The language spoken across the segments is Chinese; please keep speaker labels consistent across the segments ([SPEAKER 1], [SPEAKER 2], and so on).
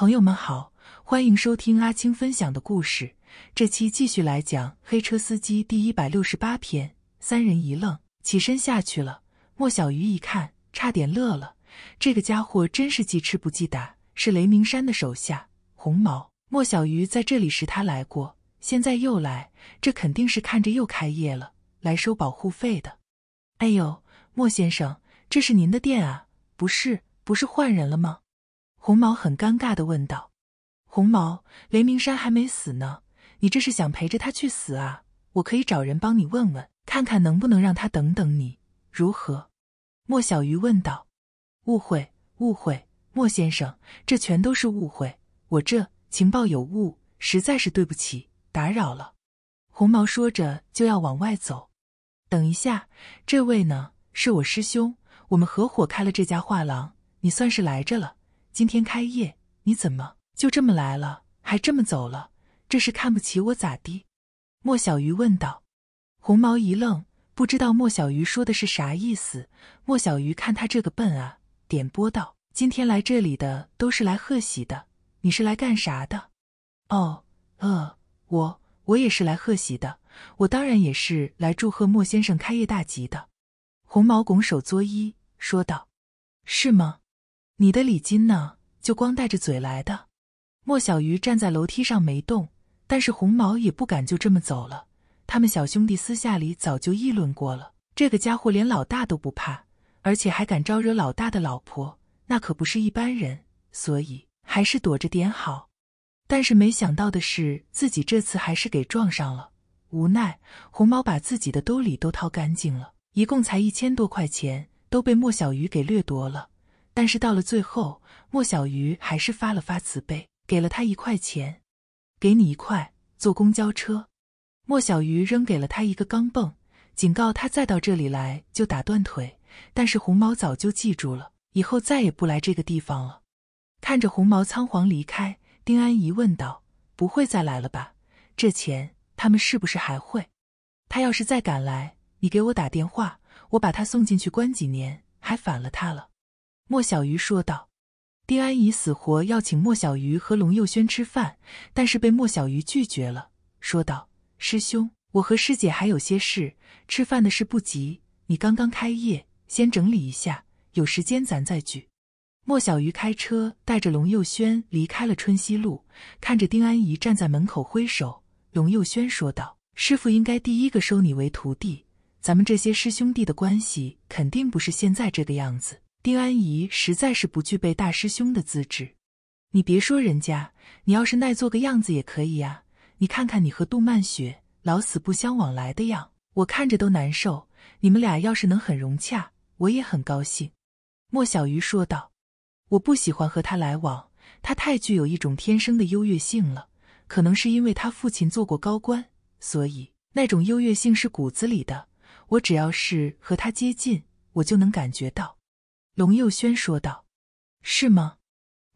[SPEAKER 1] 朋友们好，欢迎收听阿青分享的故事。这期继续来讲《黑车司机》第一百六十八篇。三人一愣，起身下去了。莫小鱼一看，差点乐了。这个家伙真是记吃不记打，是雷明山的手下红毛。莫小鱼在这里时他来过，现在又来，这肯定是看着又开业了，来收保护费的。哎呦，莫先生，这是您的店啊？不是，不是换人了吗？红毛很尴尬的问道：“红毛，雷鸣山还没死呢，你这是想陪着他去死啊？我可以找人帮你问问，看看能不能让他等等你，如何？”莫小鱼问道：“误会，误会，莫先生，这全都是误会，我这情报有误，实在是对不起，打扰了。”红毛说着就要往外走，“等一下，这位呢，是我师兄，我们合伙开了这家画廊，你算是来着了。”今天开业，你怎么就这么来了，还这么走了？这是看不起我咋的？莫小鱼问道。红毛一愣，不知道莫小鱼说的是啥意思。莫小鱼看他这个笨啊，点拨道：“今天来这里的都是来贺喜的，你是来干啥的？”“哦，呃，我我也是来贺喜的，我当然也是来祝贺莫先生开业大吉的。”红毛拱手作揖说道：“是吗？”你的礼金呢？就光带着嘴来的？莫小鱼站在楼梯上没动，但是红毛也不敢就这么走了。他们小兄弟私下里早就议论过了，这个家伙连老大都不怕，而且还敢招惹老大的老婆，那可不是一般人。所以还是躲着点好。但是没想到的是，自己这次还是给撞上了。无奈，红毛把自己的兜里都掏干净了，一共才一千多块钱，都被莫小鱼给掠夺了。但是到了最后，莫小鱼还是发了发慈悲，给了他一块钱，给你一块坐公交车。莫小鱼扔给了他一个钢镚，警告他再到这里来就打断腿。但是红毛早就记住了，以后再也不来这个地方了。看着红毛仓皇离开，丁安怡问道：“不会再来了吧？这钱他们是不是还会？他要是再敢来，你给我打电话，我把他送进去关几年，还反了他了。”莫小鱼说道：“丁阿姨死活要请莫小鱼和龙佑轩吃饭，但是被莫小鱼拒绝了，说道：‘师兄，我和师姐还有些事，吃饭的事不急。你刚刚开业，先整理一下，有时间咱再聚。’”莫小鱼开车带着龙佑轩离开了春熙路，看着丁阿姨站在门口挥手。龙佑轩说道：“师傅应该第一个收你为徒弟，咱们这些师兄弟的关系肯定不是现在这个样子。”丁安怡实在是不具备大师兄的资质。你别说人家，你要是耐做个样子也可以呀。你看看你和杜曼雪老死不相往来的样，我看着都难受。你们俩要是能很融洽，我也很高兴。”莫小鱼说道，“我不喜欢和他来往，他太具有一种天生的优越性了。可能是因为他父亲做过高官，所以那种优越性是骨子里的。我只要是和他接近，我就能感觉到。”龙佑轩说道：“是吗？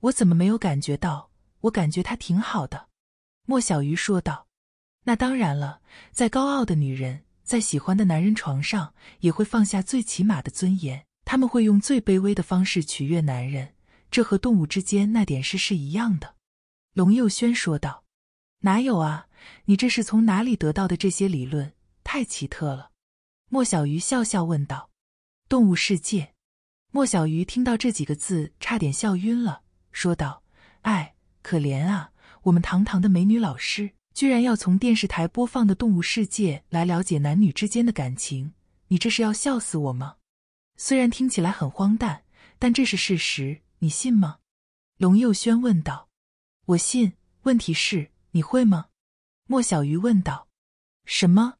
[SPEAKER 1] 我怎么没有感觉到？我感觉他挺好的。”莫小鱼说道：“那当然了，在高傲的女人在喜欢的男人床上，也会放下最起码的尊严。他们会用最卑微的方式取悦男人，这和动物之间那点事是一样的。”龙佑轩说道：“哪有啊？你这是从哪里得到的这些理论？太奇特了。”莫小鱼笑笑问道：“动物世界。”莫小鱼听到这几个字，差点笑晕了，说道：“哎，可怜啊，我们堂堂的美女老师，居然要从电视台播放的动物世界来了解男女之间的感情，你这是要笑死我吗？”虽然听起来很荒诞，但这是事实，你信吗？”龙佑轩问道。“我信。问题是，你会吗？”莫小鱼问道。“什么？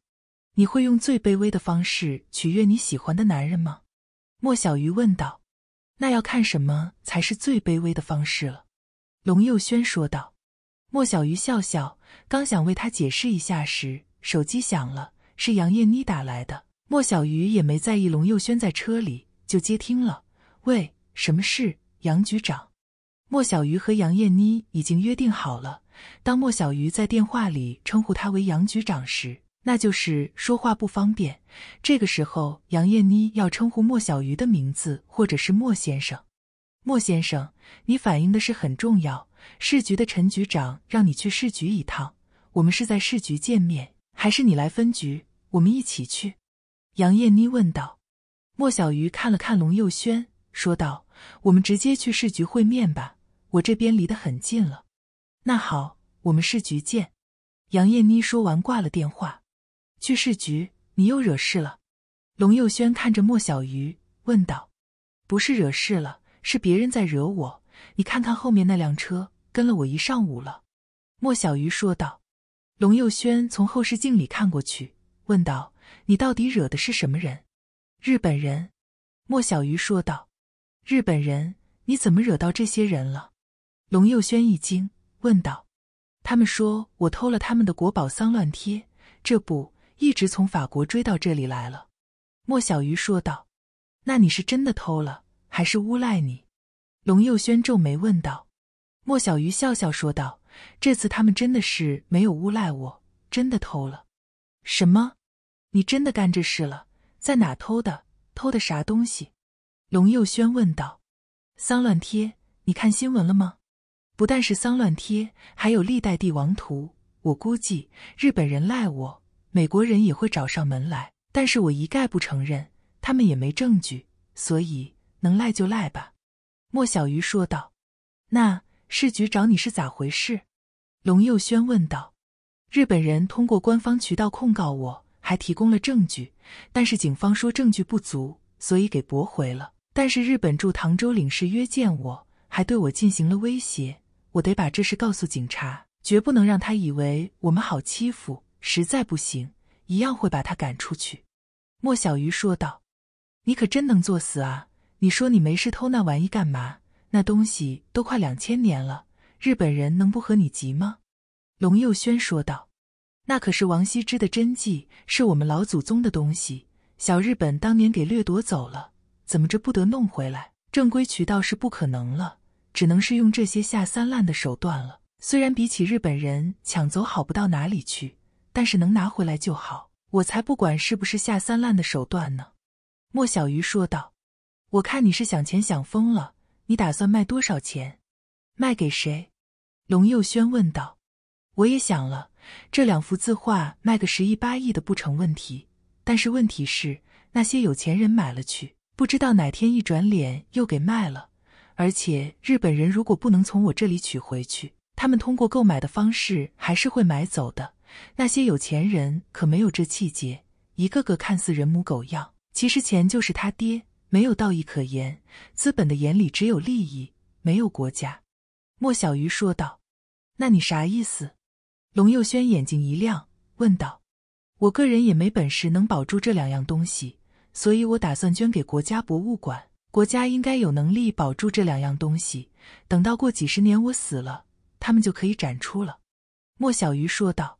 [SPEAKER 1] 你会用最卑微的方式取悦你喜欢的男人吗？”莫小鱼问道：“那要看什么才是最卑微的方式了？”龙佑轩说道。莫小鱼笑笑，刚想为他解释一下时，手机响了，是杨艳妮打来的。莫小鱼也没在意，龙佑轩在车里就接听了：“喂，什么事？杨局长？”莫小鱼和杨艳妮已经约定好了，当莫小鱼在电话里称呼他为杨局长时。那就是说话不方便。这个时候，杨艳妮要称呼莫小鱼的名字，或者是莫先生。莫先生，你反映的事很重要，市局的陈局长让你去市局一趟。我们是在市局见面，还是你来分局？我们一起去？杨艳妮问道。莫小鱼看了看龙佑轩，说道：“我们直接去市局会面吧，我这边离得很近了。”那好，我们市局见。杨艳妮说完，挂了电话。去市局，你又惹事了。”龙佑轩看着莫小鱼问道，“不是惹事了，是别人在惹我。你看看后面那辆车，跟了我一上午了。”莫小鱼说道。龙佑轩从后视镜里看过去，问道：“你到底惹的是什么人？”“日本人。”莫小鱼说道。“日本人，你怎么惹到这些人了？”龙佑轩一惊，问道。“他们说我偷了他们的国宝《丧乱贴，这不。”一直从法国追到这里来了，莫小鱼说道。那你是真的偷了，还是诬赖你？龙佑轩皱眉问道。莫小鱼笑笑说道：“这次他们真的是没有诬赖我，真的偷了。”什么？你真的干这事了？在哪偷的？偷的啥东西？龙佑轩问道。丧乱贴？你看新闻了吗？不但是丧乱贴，还有历代帝王图。我估计日本人赖我。美国人也会找上门来，但是我一概不承认，他们也没证据，所以能赖就赖吧。”莫小鱼说道。“那市局找你是咋回事？”龙佑轩问道。“日本人通过官方渠道控告我，还提供了证据，但是警方说证据不足，所以给驳回了。但是日本驻唐州领事约见我，还对我进行了威胁，我得把这事告诉警察，绝不能让他以为我们好欺负。”实在不行，一样会把他赶出去。”莫小鱼说道，“你可真能作死啊！你说你没事偷那玩意干嘛？那东西都快两千年了，日本人能不和你急吗？”龙佑轩说道，“那可是王羲之的真迹，是我们老祖宗的东西。小日本当年给掠夺走了，怎么着不得弄回来？正规渠道是不可能了，只能是用这些下三滥的手段了。虽然比起日本人抢走好不到哪里去。”但是能拿回来就好，我才不管是不是下三滥的手段呢。”莫小鱼说道。“我看你是想钱想疯了，你打算卖多少钱？卖给谁？”龙佑轩问道。“我也想了，这两幅字画卖个十亿、八亿的不成问题。但是问题是，那些有钱人买了去，不知道哪天一转脸又给卖了。而且日本人如果不能从我这里取回去，他们通过购买的方式还是会买走的。”那些有钱人可没有这气节，一个个看似人模狗样，其实钱就是他爹，没有道义可言。资本的眼里只有利益，没有国家。莫小鱼说道：“那你啥意思？”龙佑轩眼睛一亮，问道：“我个人也没本事能保住这两样东西，所以我打算捐给国家博物馆。国家应该有能力保住这两样东西。等到过几十年我死了，他们就可以展出了。”莫小鱼说道。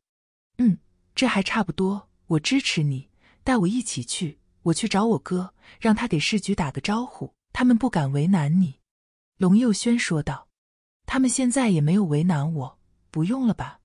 [SPEAKER 1] 嗯，这还差不多。我支持你，带我一起去。我去找我哥，让他给市局打个招呼，他们不敢为难你。”龙佑轩说道。“他们现在也没有为难我，不用了吧？”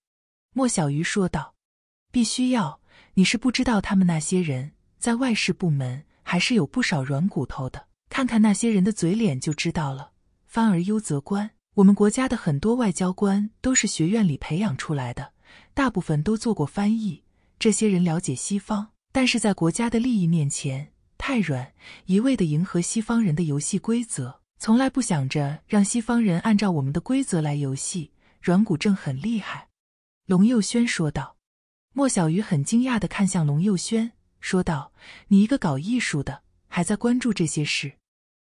[SPEAKER 1] 莫小鱼说道。“必须要，你是不知道，他们那些人在外事部门还是有不少软骨头的。看看那些人的嘴脸就知道了。官而优则官，我们国家的很多外交官都是学院里培养出来的。”大部分都做过翻译，这些人了解西方，但是在国家的利益面前太软，一味的迎合西方人的游戏规则，从来不想着让西方人按照我们的规则来游戏。软骨症很厉害。”龙佑轩说道。莫小鱼很惊讶的看向龙佑轩，说道：“你一个搞艺术的，还在关注这些事？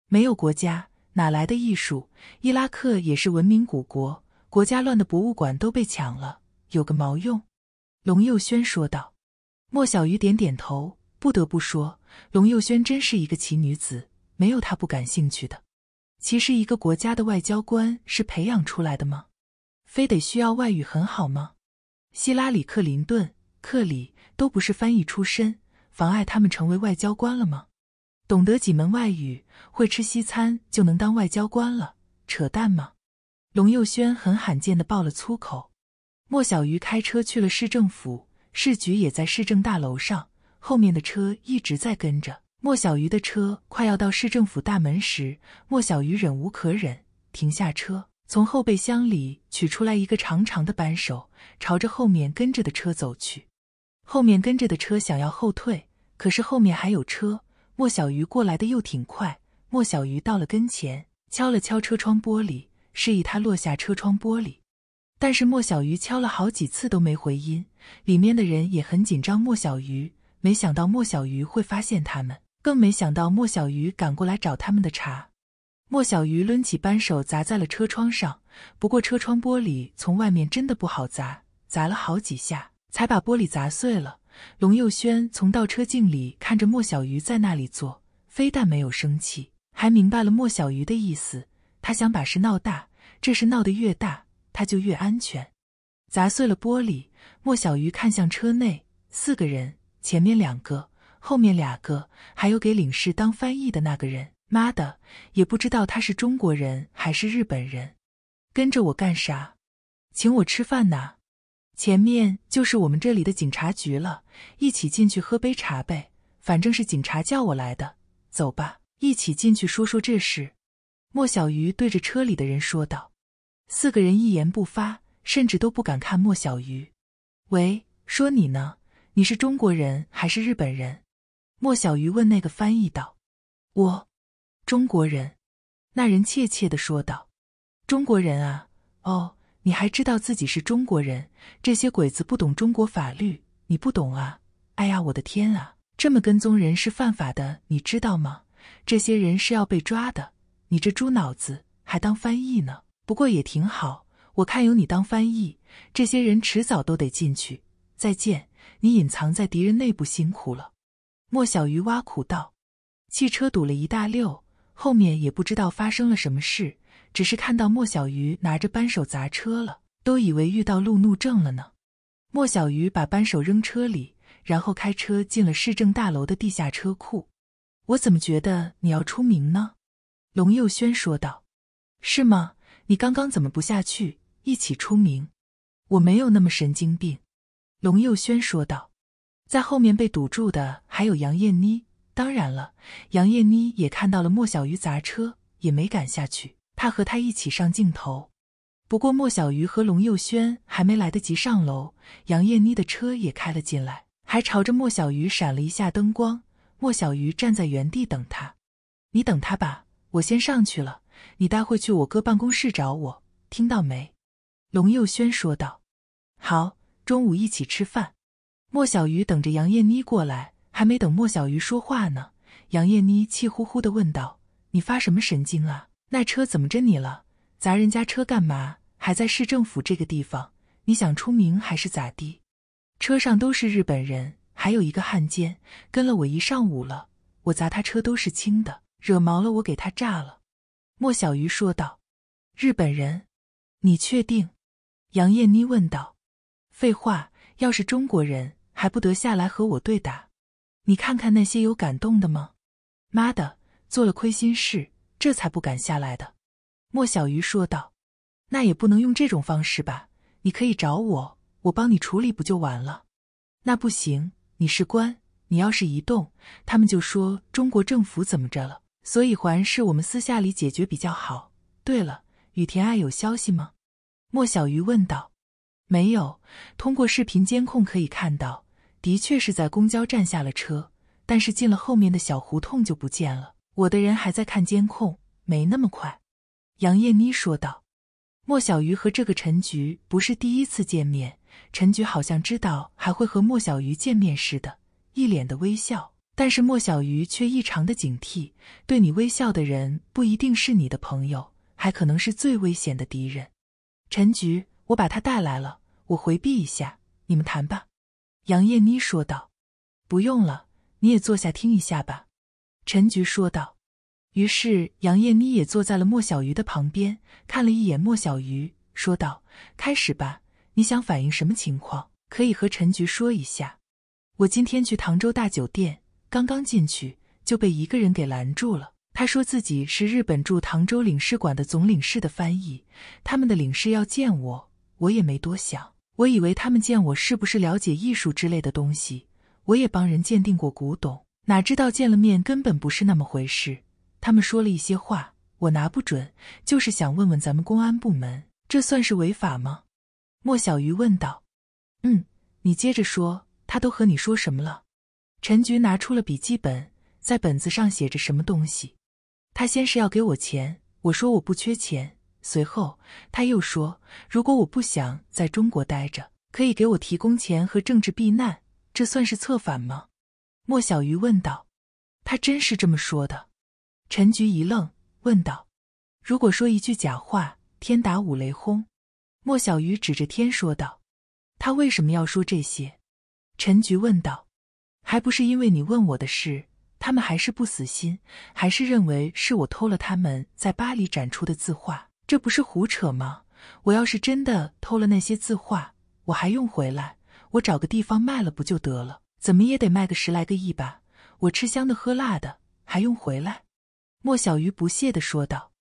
[SPEAKER 1] 没有国家哪来的艺术？伊拉克也是文明古国，国家乱的，博物馆都被抢了。”有个毛用，龙佑轩说道。莫小鱼点点头。不得不说，龙佑轩真是一个奇女子，没有他不感兴趣的。其实，一个国家的外交官是培养出来的吗？非得需要外语很好吗？希拉里、克林顿、克里都不是翻译出身，妨碍他们成为外交官了吗？懂得几门外语，会吃西餐就能当外交官了？扯淡吗？龙佑轩很罕见的爆了粗口。莫小鱼开车去了市政府，市局也在市政大楼上。后面的车一直在跟着莫小鱼的车。快要到市政府大门时，莫小鱼忍无可忍，停下车，从后备箱里取出来一个长长的扳手，朝着后面跟着的车走去。后面跟着的车想要后退，可是后面还有车，莫小鱼过来的又挺快。莫小鱼到了跟前，敲了敲车窗玻璃，示意他落下车窗玻璃。但是莫小鱼敲了好几次都没回音，里面的人也很紧张。莫小鱼没想到莫小鱼会发现他们，更没想到莫小鱼赶过来找他们的茬。莫小鱼抡起扳手砸在了车窗上，不过车窗玻璃从外面真的不好砸，砸了好几下才把玻璃砸碎了。龙佑轩从倒车镜里看着莫小鱼在那里坐，非但没有生气，还明白了莫小鱼的意思，他想把事闹大，这事闹得越大。他就越安全。砸碎了玻璃，莫小鱼看向车内四个人，前面两个，后面两个，还有给领事当翻译的那个人。妈的，也不知道他是中国人还是日本人，跟着我干啥？请我吃饭呐？前面就是我们这里的警察局了，一起进去喝杯茶呗，反正是警察叫我来的。走吧，一起进去说说这事。莫小鱼对着车里的人说道。四个人一言不发，甚至都不敢看莫小鱼。喂，说你呢，你是中国人还是日本人？莫小鱼问那个翻译道：“我，中国人。”那人怯怯的说道：“中国人啊，哦，你还知道自己是中国人？这些鬼子不懂中国法律，你不懂啊？哎呀，我的天啊，这么跟踪人是犯法的，你知道吗？这些人是要被抓的，你这猪脑子还当翻译呢？”不过也挺好，我看有你当翻译，这些人迟早都得进去。再见，你隐藏在敌人内部辛苦了。莫小鱼挖苦道。汽车堵了一大溜，后面也不知道发生了什么事，只是看到莫小鱼拿着扳手砸车了，都以为遇到路怒症了呢。莫小鱼把扳手扔车里，然后开车进了市政大楼的地下车库。我怎么觉得你要出名呢？龙佑轩说道。是吗？你刚刚怎么不下去一起出名？我没有那么神经病。”龙佑轩说道。在后面被堵住的还有杨艳妮，当然了，杨艳妮也看到了莫小鱼砸车，也没敢下去，怕和他一起上镜头。不过莫小鱼和龙佑轩还没来得及上楼，杨艳妮的车也开了进来，还朝着莫小鱼闪了一下灯光。莫小鱼站在原地等他，你等他吧，我先上去了。你待会去我哥办公室找我，听到没？”龙佑轩说道。“好，中午一起吃饭。”莫小鱼等着杨艳妮过来，还没等莫小鱼说话呢，杨艳妮气呼呼的问道：“你发什么神经啊？那车怎么着你了？砸人家车干嘛？还在市政府这个地方？你想出名还是咋地？车上都是日本人，还有一个汉奸，跟了我一上午了，我砸他车都是轻的，惹毛了我给他炸了。”莫小鱼说道：“日本人，你确定？”杨艳妮问道。“废话，要是中国人，还不得下来和我对打？你看看那些有感动的吗？妈的，做了亏心事，这才不敢下来的。”莫小鱼说道。“那也不能用这种方式吧？你可以找我，我帮你处理，不就完了？”“那不行，你是官，你要是一动，他们就说中国政府怎么着了。”所以还是我们私下里解决比较好。对了，雨田爱有消息吗？莫小鱼问道。没有，通过视频监控可以看到，的确是在公交站下了车，但是进了后面的小胡同就不见了。我的人还在看监控，没那么快。杨艳妮说道。莫小鱼和这个陈局不是第一次见面，陈局好像知道还会和莫小鱼见面似的，一脸的微笑。但是莫小鱼却异常的警惕，对你微笑的人不一定是你的朋友，还可能是最危险的敌人。陈局，我把他带来了，我回避一下，你们谈吧。”杨艳妮说道。“不用了，你也坐下听一下吧。”陈局说道。于是杨艳妮也坐在了莫小鱼的旁边，看了一眼莫小鱼，说道：“开始吧，你想反映什么情况，可以和陈局说一下。我今天去唐州大酒店。”刚刚进去就被一个人给拦住了。他说自己是日本驻唐州领事馆的总领事的翻译，他们的领事要见我。我也没多想，我以为他们见我是不是了解艺术之类的东西。我也帮人鉴定过古董，哪知道见了面根本不是那么回事。他们说了一些话，我拿不准，就是想问问咱们公安部门，这算是违法吗？莫小鱼问道。嗯，你接着说，他都和你说什么了？陈局拿出了笔记本，在本子上写着什么东西。他先是要给我钱，我说我不缺钱。随后他又说，如果我不想在中国待着，可以给我提供钱和政治避难。这算是策反吗？莫小鱼问道。他真是这么说的？陈局一愣，问道。如果说一句假话，天打五雷轰。莫小鱼指着天说道。他为什么要说这些？陈局问道。还不是因为你问我的事，他们还是不死心，还是认为是我偷了他们在巴黎展出的字画，这不是胡扯吗？我要是真的偷了那些字画，我还用回来？我找个地方卖了不就得了？怎么也得卖个十来个亿吧？我吃香的喝辣的，还用回来？莫小鱼不屑地说道。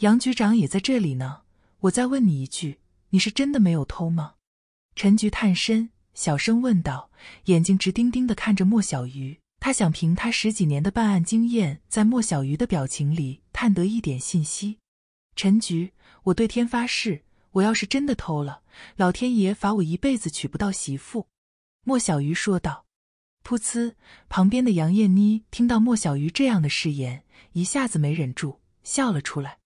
[SPEAKER 1] 杨局长也在这里呢，我再问你一句，你是真的没有偷吗？陈局探身。小声问道，眼睛直盯盯的看着莫小鱼。他想凭他十几年的办案经验，在莫小鱼的表情里探得一点信息。陈局，我对天发誓，我要是真的偷了，老天爷罚我一辈子娶不到媳妇。”莫小鱼说道。噗呲，旁边的杨艳妮听到莫小鱼这样的誓言，一下子没忍住笑了出来。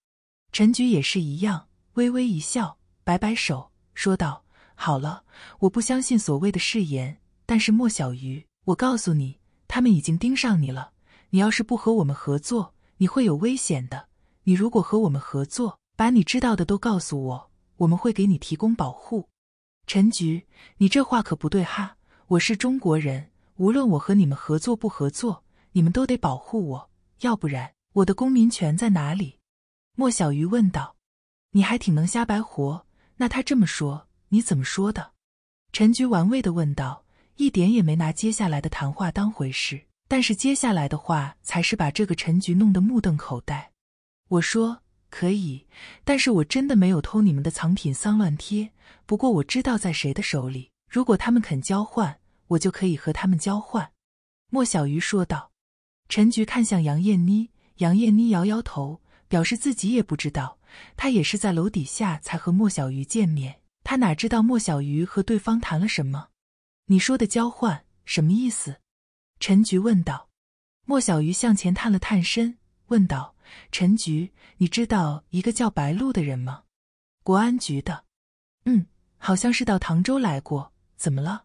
[SPEAKER 1] 陈局也是一样，微微一笑，摆摆手说道。好了，我不相信所谓的誓言。但是莫小鱼，我告诉你，他们已经盯上你了。你要是不和我们合作，你会有危险的。你如果和我们合作，把你知道的都告诉我，我们会给你提供保护。陈局，你这话可不对哈！我是中国人，无论我和你们合作不合作，你们都得保护我，要不然我的公民权在哪里？莫小鱼问道。你还挺能瞎白活。那他这么说。你怎么说的？陈局玩味的问道，一点也没拿接下来的谈话当回事。但是接下来的话才是把这个陈局弄得目瞪口呆。我说可以，但是我真的没有偷你们的藏品桑乱贴，不过我知道在谁的手里。如果他们肯交换，我就可以和他们交换。”莫小鱼说道。陈局看向杨艳妮，杨艳妮摇摇头，表示自己也不知道。她也是在楼底下才和莫小鱼见面。他哪知道莫小鱼和对方谈了什么？你说的交换什么意思？陈局问道。莫小鱼向前探了探身，问道：“陈局，你知道一个叫白露的人吗？国安局的？嗯，好像是到唐州来过。怎么了？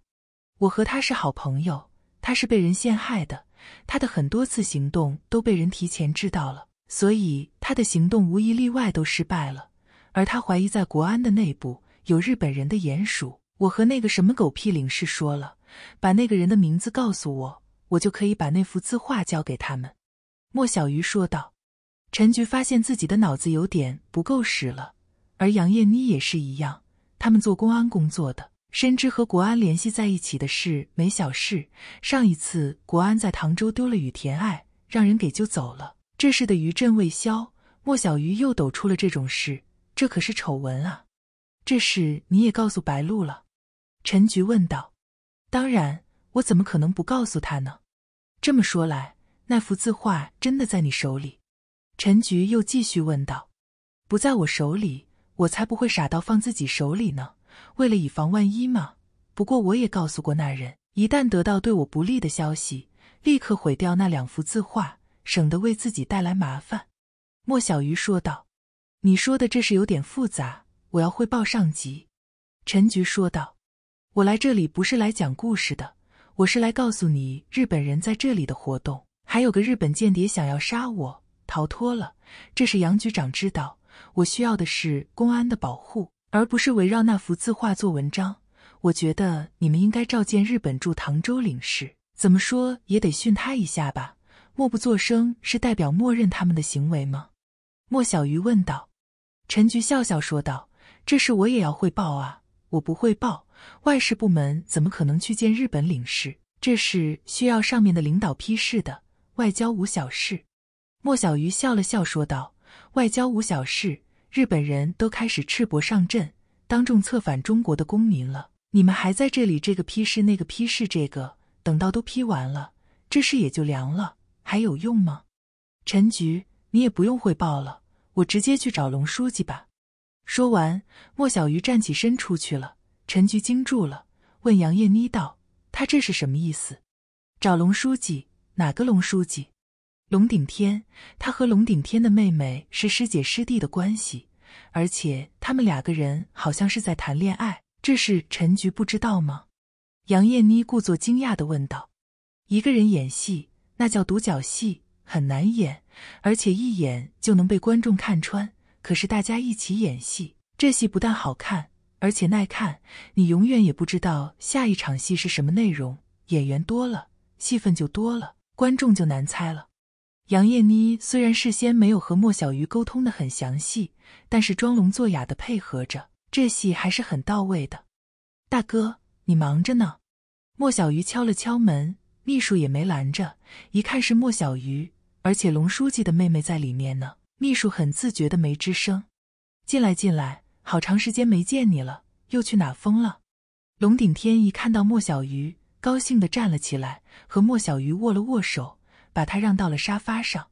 [SPEAKER 1] 我和他是好朋友，他是被人陷害的。他的很多次行动都被人提前知道了，所以他的行动无一例外都失败了。而他怀疑在国安的内部。”有日本人的鼹鼠，我和那个什么狗屁领事说了，把那个人的名字告诉我，我就可以把那幅字画交给他们。”莫小鱼说道。陈局发现自己的脑子有点不够使了，而杨艳妮也是一样。他们做公安工作的，深知和国安联系在一起的事没小事。上一次国安在唐州丢了雨田爱，让人给救走了，这事的余震未消，莫小鱼又抖出了这种事，这可是丑闻啊！这事你也告诉白露了，陈菊问道。当然，我怎么可能不告诉他呢？这么说来，那幅字画真的在你手里？陈菊又继续问道。不在我手里，我才不会傻到放自己手里呢。为了以防万一嘛。不过我也告诉过那人，一旦得到对我不利的消息，立刻毁掉那两幅字画，省得为自己带来麻烦。莫小鱼说道。你说的这事有点复杂。我要汇报上级，陈局说道：“我来这里不是来讲故事的，我是来告诉你日本人在这里的活动，还有个日本间谍想要杀我，逃脱了。这是杨局长知道，我需要的是公安的保护，而不是围绕那幅字画做文章。我觉得你们应该召见日本驻唐州领事，怎么说也得训他一下吧。默不作声是代表默认他们的行为吗？”莫小鱼问道。陈局笑笑说道。这事我也要汇报啊！我不汇报，外事部门怎么可能去见日本领事？这事需要上面的领导批示的。外交无小事。莫小鱼笑了笑，说道：“外交无小事。日本人都开始赤膊上阵，当众策反中国的公民了。你们还在这里，这个批示那个批示，这个等到都批完了，这事也就凉了，还有用吗？”陈局，你也不用汇报了，我直接去找龙书记吧。说完，莫小鱼站起身出去了。陈菊惊住了，问杨艳妮道：“他这是什么意思？找龙书记？哪个龙书记？龙顶天？他和龙顶天的妹妹是师姐师弟的关系，而且他们两个人好像是在谈恋爱，这是陈菊不知道吗？”杨艳妮故作惊讶地问道：“一个人演戏，那叫独角戏，很难演，而且一眼就能被观众看穿。”可是大家一起演戏，这戏不但好看，而且耐看。你永远也不知道下一场戏是什么内容。演员多了，戏份就多了，观众就难猜了。杨艳妮虽然事先没有和莫小鱼沟通的很详细，但是装聋作哑的配合着，这戏还是很到位的。大哥，你忙着呢。莫小鱼敲了敲门，秘书也没拦着。一看是莫小鱼，而且龙书记的妹妹在里面呢。秘书很自觉的没吱声，进来进来，好长时间没见你了，又去哪疯了？龙顶天一看到莫小鱼，高兴的站了起来，和莫小鱼握了握手，把他让到了沙发上。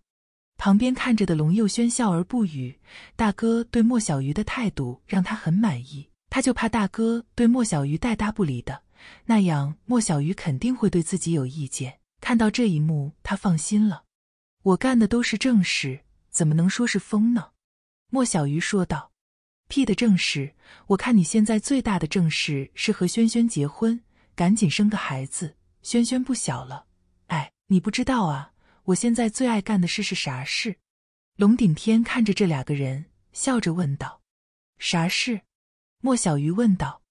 [SPEAKER 1] 旁边看着的龙佑轩笑而不语，大哥对莫小鱼的态度让他很满意，他就怕大哥对莫小鱼带搭不理的，那样莫小鱼肯定会对自己有意见。看到这一幕，他放心了，我干的都是正事。怎么能说是疯呢？莫小鱼说道。“屁的正事！我看你现在最大的正事是和轩轩结婚，赶紧生个孩子。轩轩不小了，哎，你不知道啊，我现在最爱干的事是啥事？”龙顶天看着这两个人，笑着问道：“啥事？”莫小鱼问道：“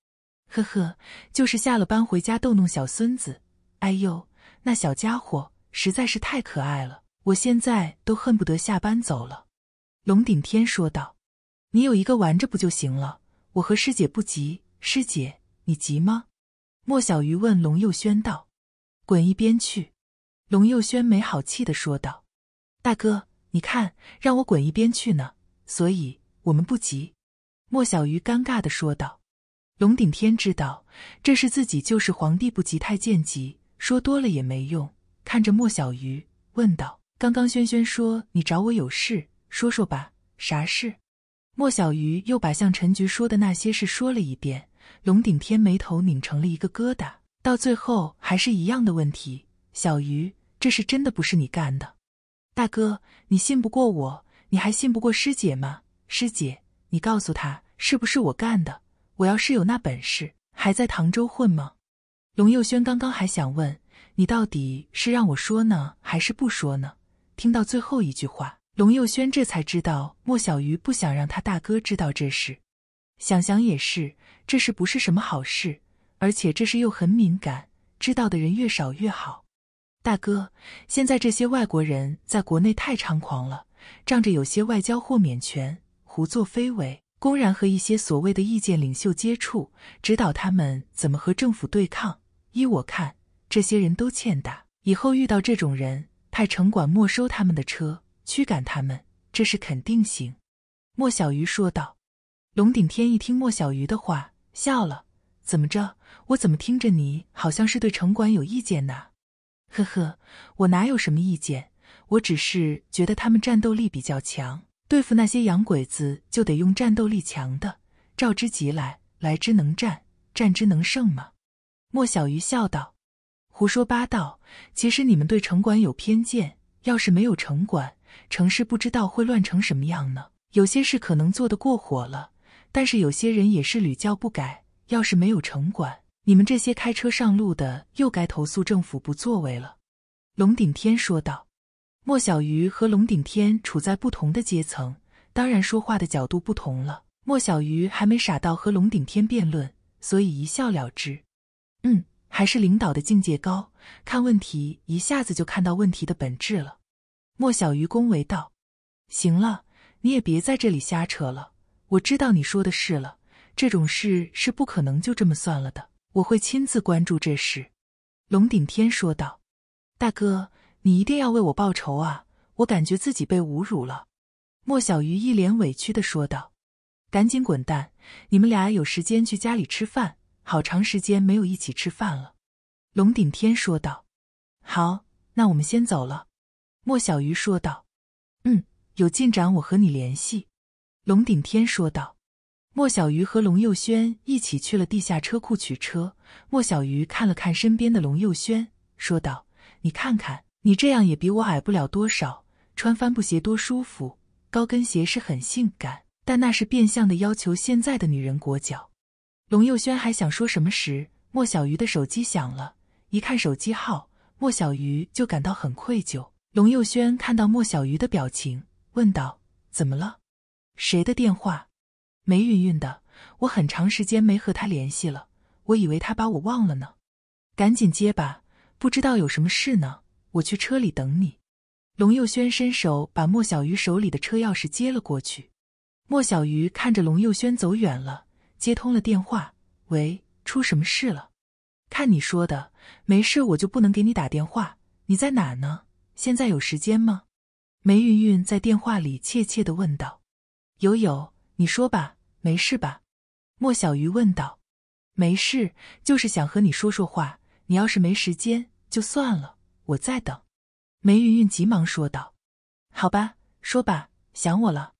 [SPEAKER 1] 呵呵，就是下了班回家逗弄小孙子。哎呦，那小家伙实在是太可爱了。”我现在都恨不得下班走了，龙顶天说道：“你有一个玩着不就行了？我和师姐不急，师姐你急吗？”莫小鱼问龙佑轩道：“滚一边去！”龙佑轩没好气的说道：“大哥，你看让我滚一边去呢，所以我们不急。”莫小鱼尴尬的说道。龙顶天知道这是自己就是皇帝不急太监急，说多了也没用，看着莫小鱼问道。刚刚轩轩说你找我有事，说说吧，啥事？莫小鱼又把向陈局说的那些事说了一遍。龙顶天眉头拧成了一个疙瘩，到最后还是一样的问题。小鱼，这是真的不是你干的，大哥，你信不过我，你还信不过师姐吗？师姐，你告诉他是不是我干的？我要是有那本事，还在唐州混吗？龙佑轩刚刚还想问，你到底是让我说呢，还是不说呢？听到最后一句话，龙佑轩这才知道莫小鱼不想让他大哥知道这事。想想也是，这事不是什么好事，而且这事又很敏感，知道的人越少越好。大哥，现在这些外国人在国内太猖狂了，仗着有些外交豁免权胡作非为，公然和一些所谓的意见领袖接触，指导他们怎么和政府对抗。依我看，这些人都欠打。以后遇到这种人，派城管没收他们的车，驱赶他们，这是肯定行。”莫小鱼说道。龙顶天一听莫小鱼的话，笑了：“怎么着？我怎么听着你好像是对城管有意见呢？”“呵呵，我哪有什么意见，我只是觉得他们战斗力比较强，对付那些洋鬼子就得用战斗力强的。召之即来，来之能战，战之能胜嘛。”莫小鱼笑道。胡说八道！其实你们对城管有偏见。要是没有城管，城市不知道会乱成什么样呢？有些事可能做得过火了，但是有些人也是屡教不改。要是没有城管，你们这些开车上路的又该投诉政府不作为了。龙顶天说道。莫小鱼和龙顶天处在不同的阶层，当然说话的角度不同了。莫小鱼还没傻到和龙顶天辩论，所以一笑了之。嗯。还是领导的境界高，看问题一下子就看到问题的本质了。莫小鱼恭维道：“行了，你也别在这里瞎扯了，我知道你说的事了，这种事是不可能就这么算了的，我会亲自关注这事。”龙顶天说道：“大哥，你一定要为我报仇啊！我感觉自己被侮辱了。”莫小鱼一脸委屈的说道：“赶紧滚蛋！你们俩有时间去家里吃饭。”好长时间没有一起吃饭了，龙顶天说道。好，那我们先走了。莫小鱼说道。嗯，有进展，我和你联系。龙顶天说道。莫小鱼和龙佑轩一起去了地下车库取车。莫小鱼看了看身边的龙佑轩，说道：“你看看，你这样也比我矮不了多少。穿帆布鞋多舒服，高跟鞋是很性感，但那是变相的要求现在的女人裹脚。”龙佑轩还想说什么时，莫小鱼的手机响了。一看手机号，莫小鱼就感到很愧疚。龙佑轩看到莫小鱼的表情，问道：“怎么了？谁的电话？梅云云的。我很长时间没和他联系了，我以为他把我忘了呢。”赶紧接吧，不知道有什么事呢。我去车里等你。龙佑轩伸手把莫小鱼手里的车钥匙接了过去。莫小鱼看着龙佑轩走远了。接通了电话，喂，出什么事了？看你说的，没事我就不能给你打电话？你在哪呢？现在有时间吗？梅云云在电话里怯怯地问道。有有，你说吧，没事吧？莫小鱼问道。没事，就是想和你说说话。你要是没时间就算了，我再等。梅云云急忙说道。好吧，说吧，想我了？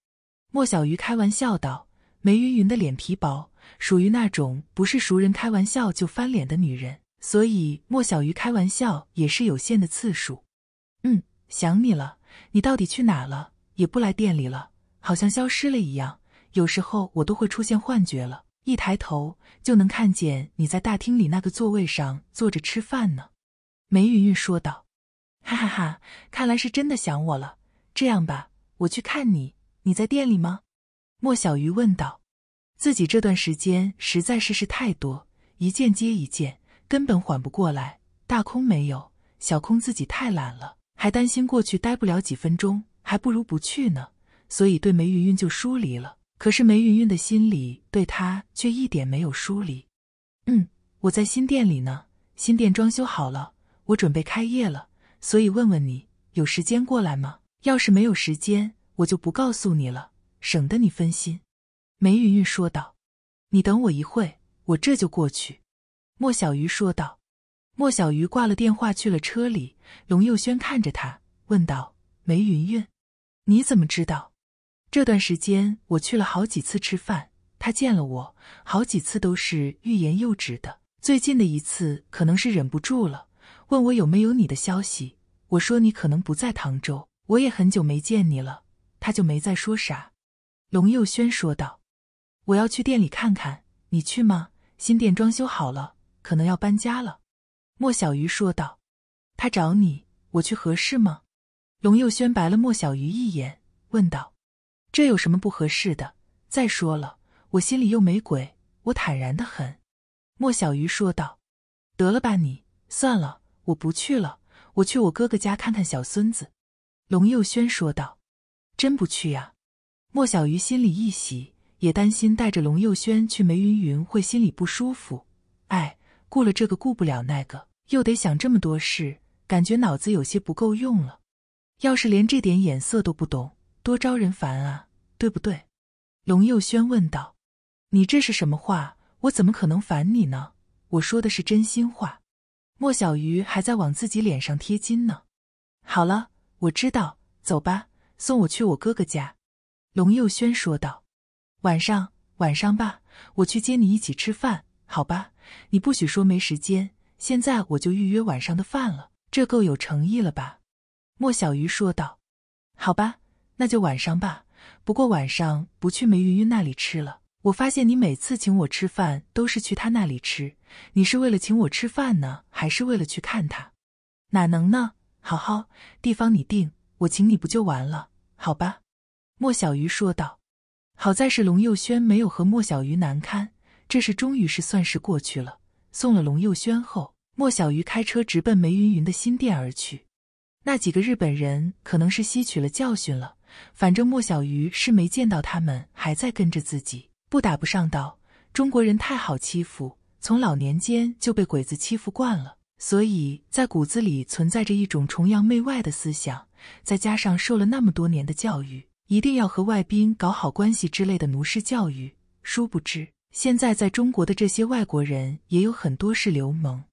[SPEAKER 1] 莫小鱼开玩笑道。梅云云的脸皮薄。属于那种不是熟人开玩笑就翻脸的女人，所以莫小鱼开玩笑也是有限的次数。嗯，想你了，你到底去哪了？也不来店里了，好像消失了一样。有时候我都会出现幻觉了，一抬头就能看见你在大厅里那个座位上坐着吃饭呢。梅云云说道：“哈哈哈，看来是真的想我了。这样吧，我去看你，你在店里吗？”莫小鱼问道。自己这段时间实在是事太多，一件接一件，根本缓不过来。大空没有，小空自己太懒了，还担心过去待不了几分钟，还不如不去呢。所以对梅云云就疏离了。可是梅云云的心里对他却一点没有疏离。嗯，我在新店里呢，新店装修好了，我准备开业了，所以问问你有时间过来吗？要是没有时间，我就不告诉你了，省得你分心。梅云云说道：“你等我一会我这就过去。”莫小鱼说道。莫小鱼挂了电话，去了车里。龙佑轩看着他，问道：“梅云云，你怎么知道？这段时间我去了好几次吃饭，他见了我，好几次都是欲言又止的。最近的一次，可能是忍不住了，问我有没有你的消息。我说你可能不在唐州，我也很久没见你了，他就没再说啥。”龙佑轩说道。我要去店里看看，你去吗？新店装修好了，可能要搬家了。莫小鱼说道。他找你，我去合适吗？龙佑轩白了莫小鱼一眼，问道。这有什么不合适的？再说了，我心里又没鬼，我坦然的很。莫小鱼说道。得了吧你，算了，我不去了，我去我哥哥家看看小孙子。龙佑轩说道。真不去啊？莫小鱼心里一喜。也担心带着龙佑轩去梅云云会心里不舒服。哎，顾了这个顾不了那个，又得想这么多事，感觉脑子有些不够用了。要是连这点眼色都不懂，多招人烦啊，对不对？龙佑轩问道：“你这是什么话？我怎么可能烦你呢？我说的是真心话。”莫小鱼还在往自己脸上贴金呢。好了，我知道，走吧，送我去我哥哥家。”龙佑轩说道。晚上，晚上吧，我去接你一起吃饭，好吧？你不许说没时间。现在我就预约晚上的饭了，这够有诚意了吧？莫小鱼说道。好吧，那就晚上吧。不过晚上不去梅云云那里吃了。我发现你每次请我吃饭都是去她那里吃，你是为了请我吃饭呢，还是为了去看她？哪能呢？好好，地方你定，我请你不就完了？好吧？莫小鱼说道。好在是龙幼轩没有和莫小鱼难堪，这事终于是算是过去了。送了龙幼轩后，莫小鱼开车直奔梅云云的新店而去。那几个日本人可能是吸取了教训了，反正莫小鱼是没见到他们还在跟着自己。不打不上道，中国人太好欺负，从老年间就被鬼子欺负惯了，所以在骨子里存在着一种崇洋媚外的思想，再加上受了那么多年的教育。一定要和外宾搞好关系之类的奴式教育。殊不知，现在在中国的这些外国人也有很多是流氓。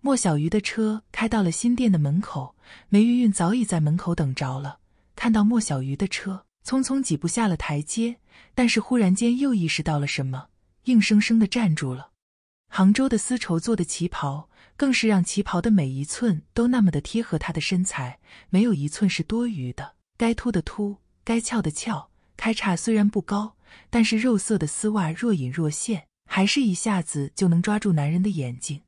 [SPEAKER 1] 莫小鱼的车开到了新店的门口，梅云云早已在门口等着了。看到莫小鱼的车，匆匆几步下了台阶，但是忽然间又意识到了什么，硬生生的站住了。杭州的丝绸做的旗袍，更是让旗袍的每一寸都那么的贴合她的身材，没有一寸是多余的，该凸的凸，该翘的翘，开叉虽然不高，但是肉色的丝袜若隐若现，还是一下子就能抓住男人的眼睛。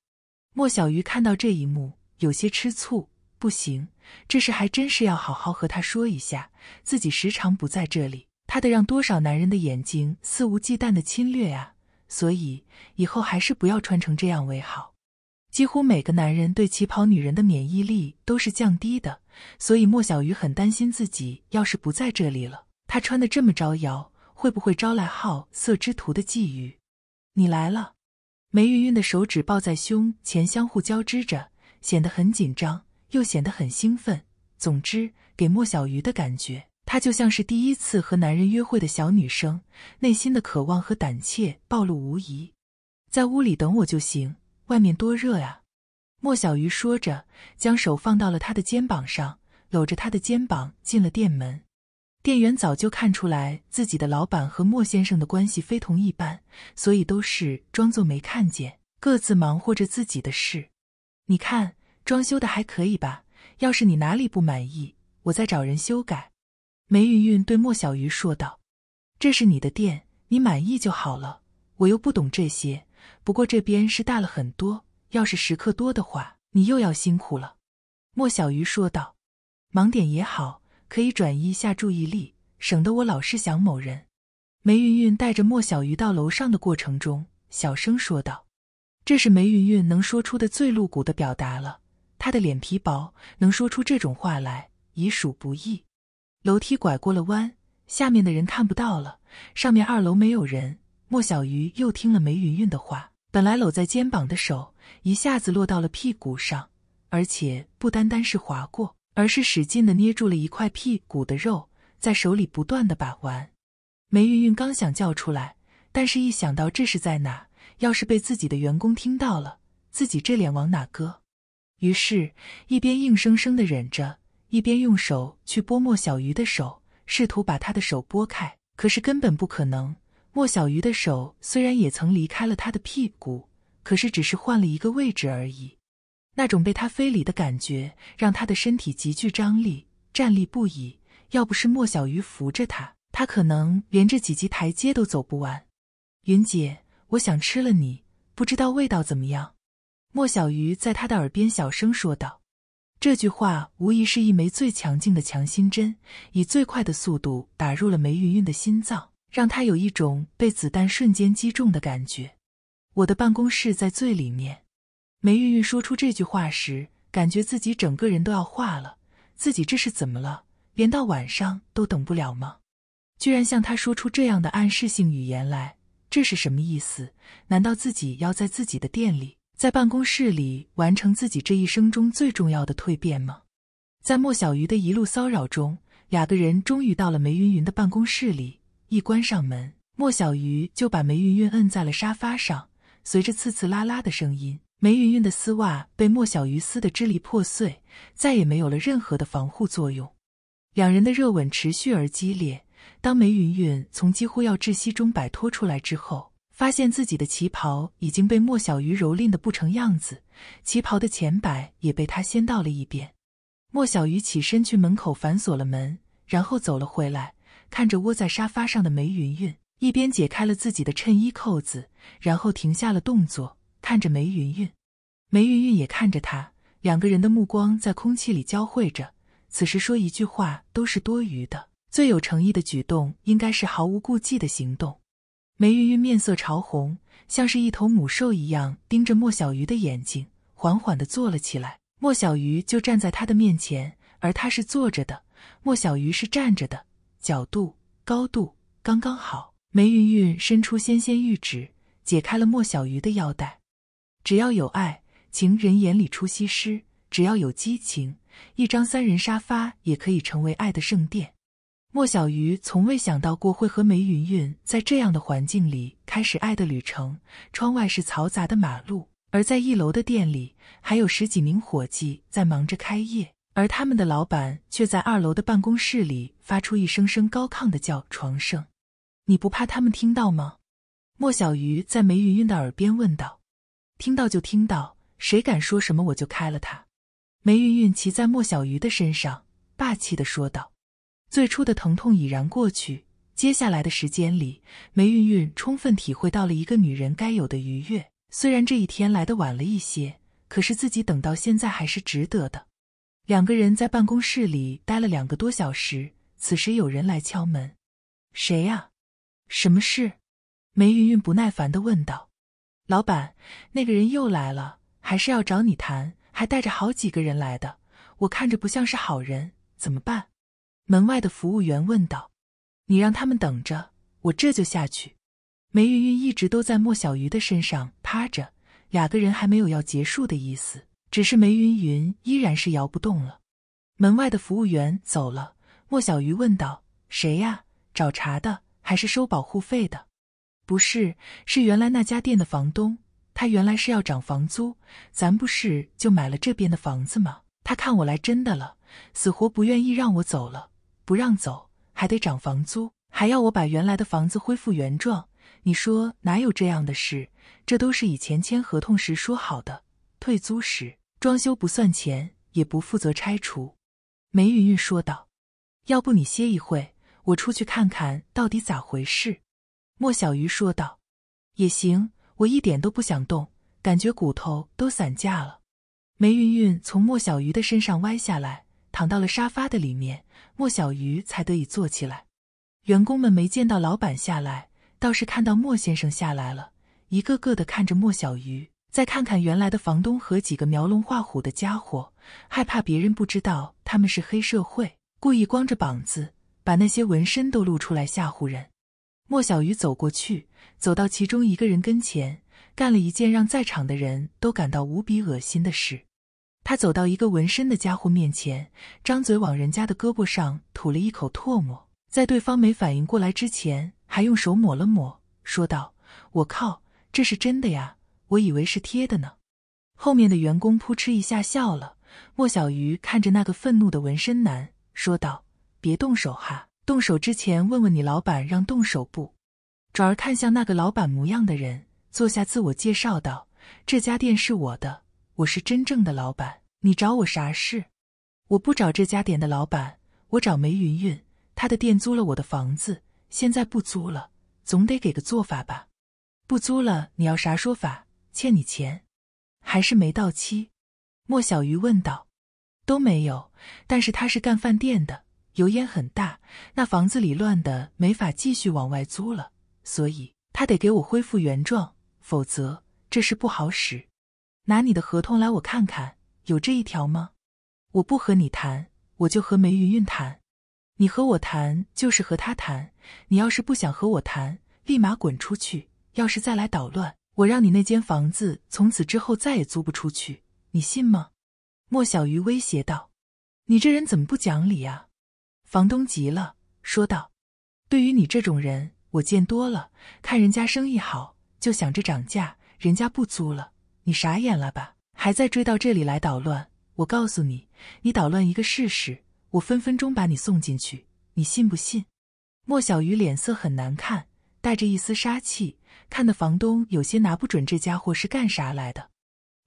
[SPEAKER 1] 莫小鱼看到这一幕，有些吃醋。不行，这事还真是要好好和他说一下。自己时常不在这里，他得让多少男人的眼睛肆无忌惮的侵略啊！所以以后还是不要穿成这样为好。几乎每个男人对旗袍女人的免疫力都是降低的，所以莫小鱼很担心自己要是不在这里了，她穿的这么招摇，会不会招来好色之徒的觊觎？你来了，梅云云的手指抱在胸前，相互交织着，显得很紧张，又显得很兴奋。总之，给莫小鱼的感觉，她就像是第一次和男人约会的小女生，内心的渴望和胆怯暴露无遗。在屋里等我就行。外面多热呀！莫小鱼说着，将手放到了他的肩膀上，搂着他的肩膀进了店门。店员早就看出来自己的老板和莫先生的关系非同一般，所以都是装作没看见，各自忙活着自己的事。你看，装修的还可以吧？要是你哪里不满意，我再找人修改。梅云云对莫小鱼说道：“这是你的店，你满意就好了。我又不懂这些。”不过这边是大了很多，要是食客多的话，你又要辛苦了。”莫小鱼说道，“忙点也好，可以转移一下注意力，省得我老是想某人。”梅云云带着莫小鱼到楼上的过程中，小声说道：“这是梅云云能说出的最露骨的表达了。她的脸皮薄，能说出这种话来已属不易。”楼梯拐过了弯，下面的人看不到了，上面二楼没有人。莫小鱼又听了梅云云的话，本来搂在肩膀的手一下子落到了屁股上，而且不单单是划过，而是使劲的捏住了一块屁股的肉，在手里不断的把玩。梅云云刚想叫出来，但是一想到这是在哪，要是被自己的员工听到了，自己这脸往哪搁？于是，一边硬生生的忍着，一边用手去拨莫小鱼的手，试图把他的手拨开，可是根本不可能。莫小鱼的手虽然也曾离开了他的屁股，可是只是换了一个位置而已。那种被他非礼的感觉，让他的身体极具张力，站立不已。要不是莫小鱼扶着他，他可能连这几级台阶都走不完。云姐，我想吃了你，不知道味道怎么样？莫小鱼在他的耳边小声说道。这句话无疑是一枚最强劲的强心针，以最快的速度打入了梅云云的心脏。让他有一种被子弹瞬间击中的感觉。我的办公室在最里面。梅云云说出这句话时，感觉自己整个人都要化了。自己这是怎么了？连到晚上都等不了吗？居然向他说出这样的暗示性语言来，这是什么意思？难道自己要在自己的店里，在办公室里完成自己这一生中最重要的蜕变吗？在莫小鱼的一路骚扰中，两个人终于到了梅云云的办公室里。一关上门，莫小鱼就把梅云云摁在了沙发上。随着刺刺啦啦的声音，梅云云的丝袜被莫小鱼撕得支离破碎，再也没有了任何的防护作用。两人的热吻持续而激烈。当梅云云从几乎要窒息中摆脱出来之后，发现自己的旗袍已经被莫小鱼蹂躏得不成样子，旗袍的前摆也被他掀到了一边。莫小鱼起身去门口反锁了门，然后走了回来。看着窝在沙发上的梅云云，一边解开了自己的衬衣扣子，然后停下了动作，看着梅云云。梅云云也看着他，两个人的目光在空气里交汇着。此时说一句话都是多余的，最有诚意的举动应该是毫无顾忌的行动。梅云云面色潮红，像是一头母兽一样盯着莫小鱼的眼睛，缓缓的坐了起来。莫小鱼就站在他的面前，而他是坐着的，莫小鱼是站着的。角度、高度刚刚好，梅云云伸出纤纤玉指，解开了莫小鱼的腰带。只要有爱，情人眼里出西施；只要有激情，一张三人沙发也可以成为爱的圣殿。莫小鱼从未想到过会和梅云云在这样的环境里开始爱的旅程。窗外是嘈杂的马路，而在一楼的店里，还有十几名伙计在忙着开业。而他们的老板却在二楼的办公室里发出一声声高亢的叫床声，你不怕他们听到吗？莫小鱼在梅云云的耳边问道。听到就听到，谁敢说什么我就开了他。梅云云骑在莫小鱼的身上，霸气的说道。最初的疼痛已然过去，接下来的时间里，梅云云充分体会到了一个女人该有的愉悦。虽然这一天来的晚了一些，可是自己等到现在还是值得的。两个人在办公室里待了两个多小时，此时有人来敲门。“谁呀？什么事？”梅云云不耐烦地问道。“老板，那个人又来了，还是要找你谈，还带着好几个人来的。我看着不像是好人，怎么办？”门外的服务员问道。“你让他们等着，我这就下去。”梅云云一直都在莫小鱼的身上趴着，两个人还没有要结束的意思。只是梅云云依然是摇不动了。门外的服务员走了。莫小鱼问道：“谁呀？找茬的还是收保护费的？”“不是，是原来那家店的房东。他原来是要涨房租，咱不是就买了这边的房子吗？他看我来真的了，死活不愿意让我走了，不让走还得涨房租，还要我把原来的房子恢复原状。你说哪有这样的事？这都是以前签合同时说好的。”退租时，装修不算钱，也不负责拆除。”梅云云说道，“要不你歇一会，我出去看看到底咋回事。”莫小鱼说道，“也行，我一点都不想动，感觉骨头都散架了。”梅云云从莫小鱼的身上歪下来，躺到了沙发的里面，莫小鱼才得以坐起来。员工们没见到老板下来，倒是看到莫先生下来了，一个个的看着莫小鱼。再看看原来的房东和几个描龙画虎的家伙，害怕别人不知道他们是黑社会，故意光着膀子把那些纹身都露出来吓唬人。莫小鱼走过去，走到其中一个人跟前，干了一件让在场的人都感到无比恶心的事。他走到一个纹身的家伙面前，张嘴往人家的胳膊上吐了一口唾沫，在对方没反应过来之前，还用手抹了抹，说道：“我靠，这是真的呀！”我以为是贴的呢，后面的员工扑哧一下笑了。莫小鱼看着那个愤怒的纹身男，说道：“别动手哈，动手之前问问你老板让动手不？”转而看向那个老板模样的人，坐下自我介绍道：“这家店是我的，我是真正的老板。你找我啥事？”“我不找这家店的老板，我找梅云云。她的店租了我的房子，现在不租了，总得给个做法吧？不租了，你要啥说法？”欠你钱，还是没到期？莫小鱼问道。都没有，但是他是干饭店的，油烟很大，那房子里乱的没法继续往外租了，所以他得给我恢复原状，否则这事不好使。拿你的合同来，我看看有这一条吗？我不和你谈，我就和梅云云谈。你和我谈就是和他谈。你要是不想和我谈，立马滚出去！要是再来捣乱。我让你那间房子从此之后再也租不出去，你信吗？”莫小鱼威胁道。“你这人怎么不讲理啊？”房东急了，说道，“对于你这种人，我见多了。看人家生意好，就想着涨价，人家不租了，你傻眼了吧？还在追到这里来捣乱？我告诉你，你捣乱一个试试，我分分钟把你送进去，你信不信？”莫小鱼脸色很难看。带着一丝杀气，看的房东有些拿不准这家伙是干啥来的。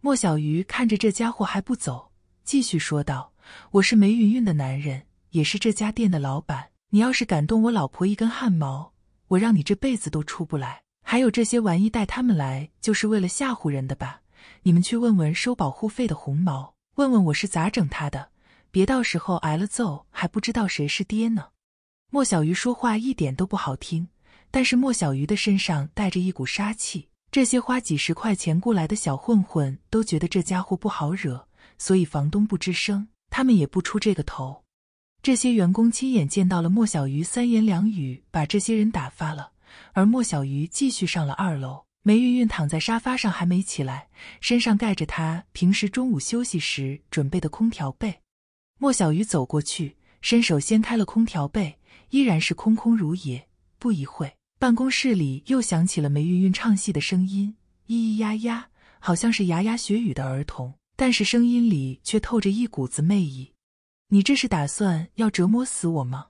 [SPEAKER 1] 莫小鱼看着这家伙还不走，继续说道：“我是梅云云的男人，也是这家店的老板。你要是敢动我老婆一根汗毛，我让你这辈子都出不来。还有这些玩意，带他们来就是为了吓唬人的吧？你们去问问收保护费的红毛，问问我是咋整他的，别到时候挨了揍还不知道谁是爹呢。”莫小鱼说话一点都不好听。但是莫小鱼的身上带着一股杀气，这些花几十块钱雇来的小混混都觉得这家伙不好惹，所以房东不吱声，他们也不出这个头。这些员工亲眼见到了莫小鱼三言两语把这些人打发了，而莫小鱼继续上了二楼。梅韵韵躺在沙发上还没起来，身上盖着她平时中午休息时准备的空调被。莫小鱼走过去，伸手掀开了空调被，依然是空空如也。不一会办公室里又响起了梅云云唱戏的声音，咿咿呀呀，好像是牙牙学语的儿童，但是声音里却透着一股子媚意。你这是打算要折磨死我吗？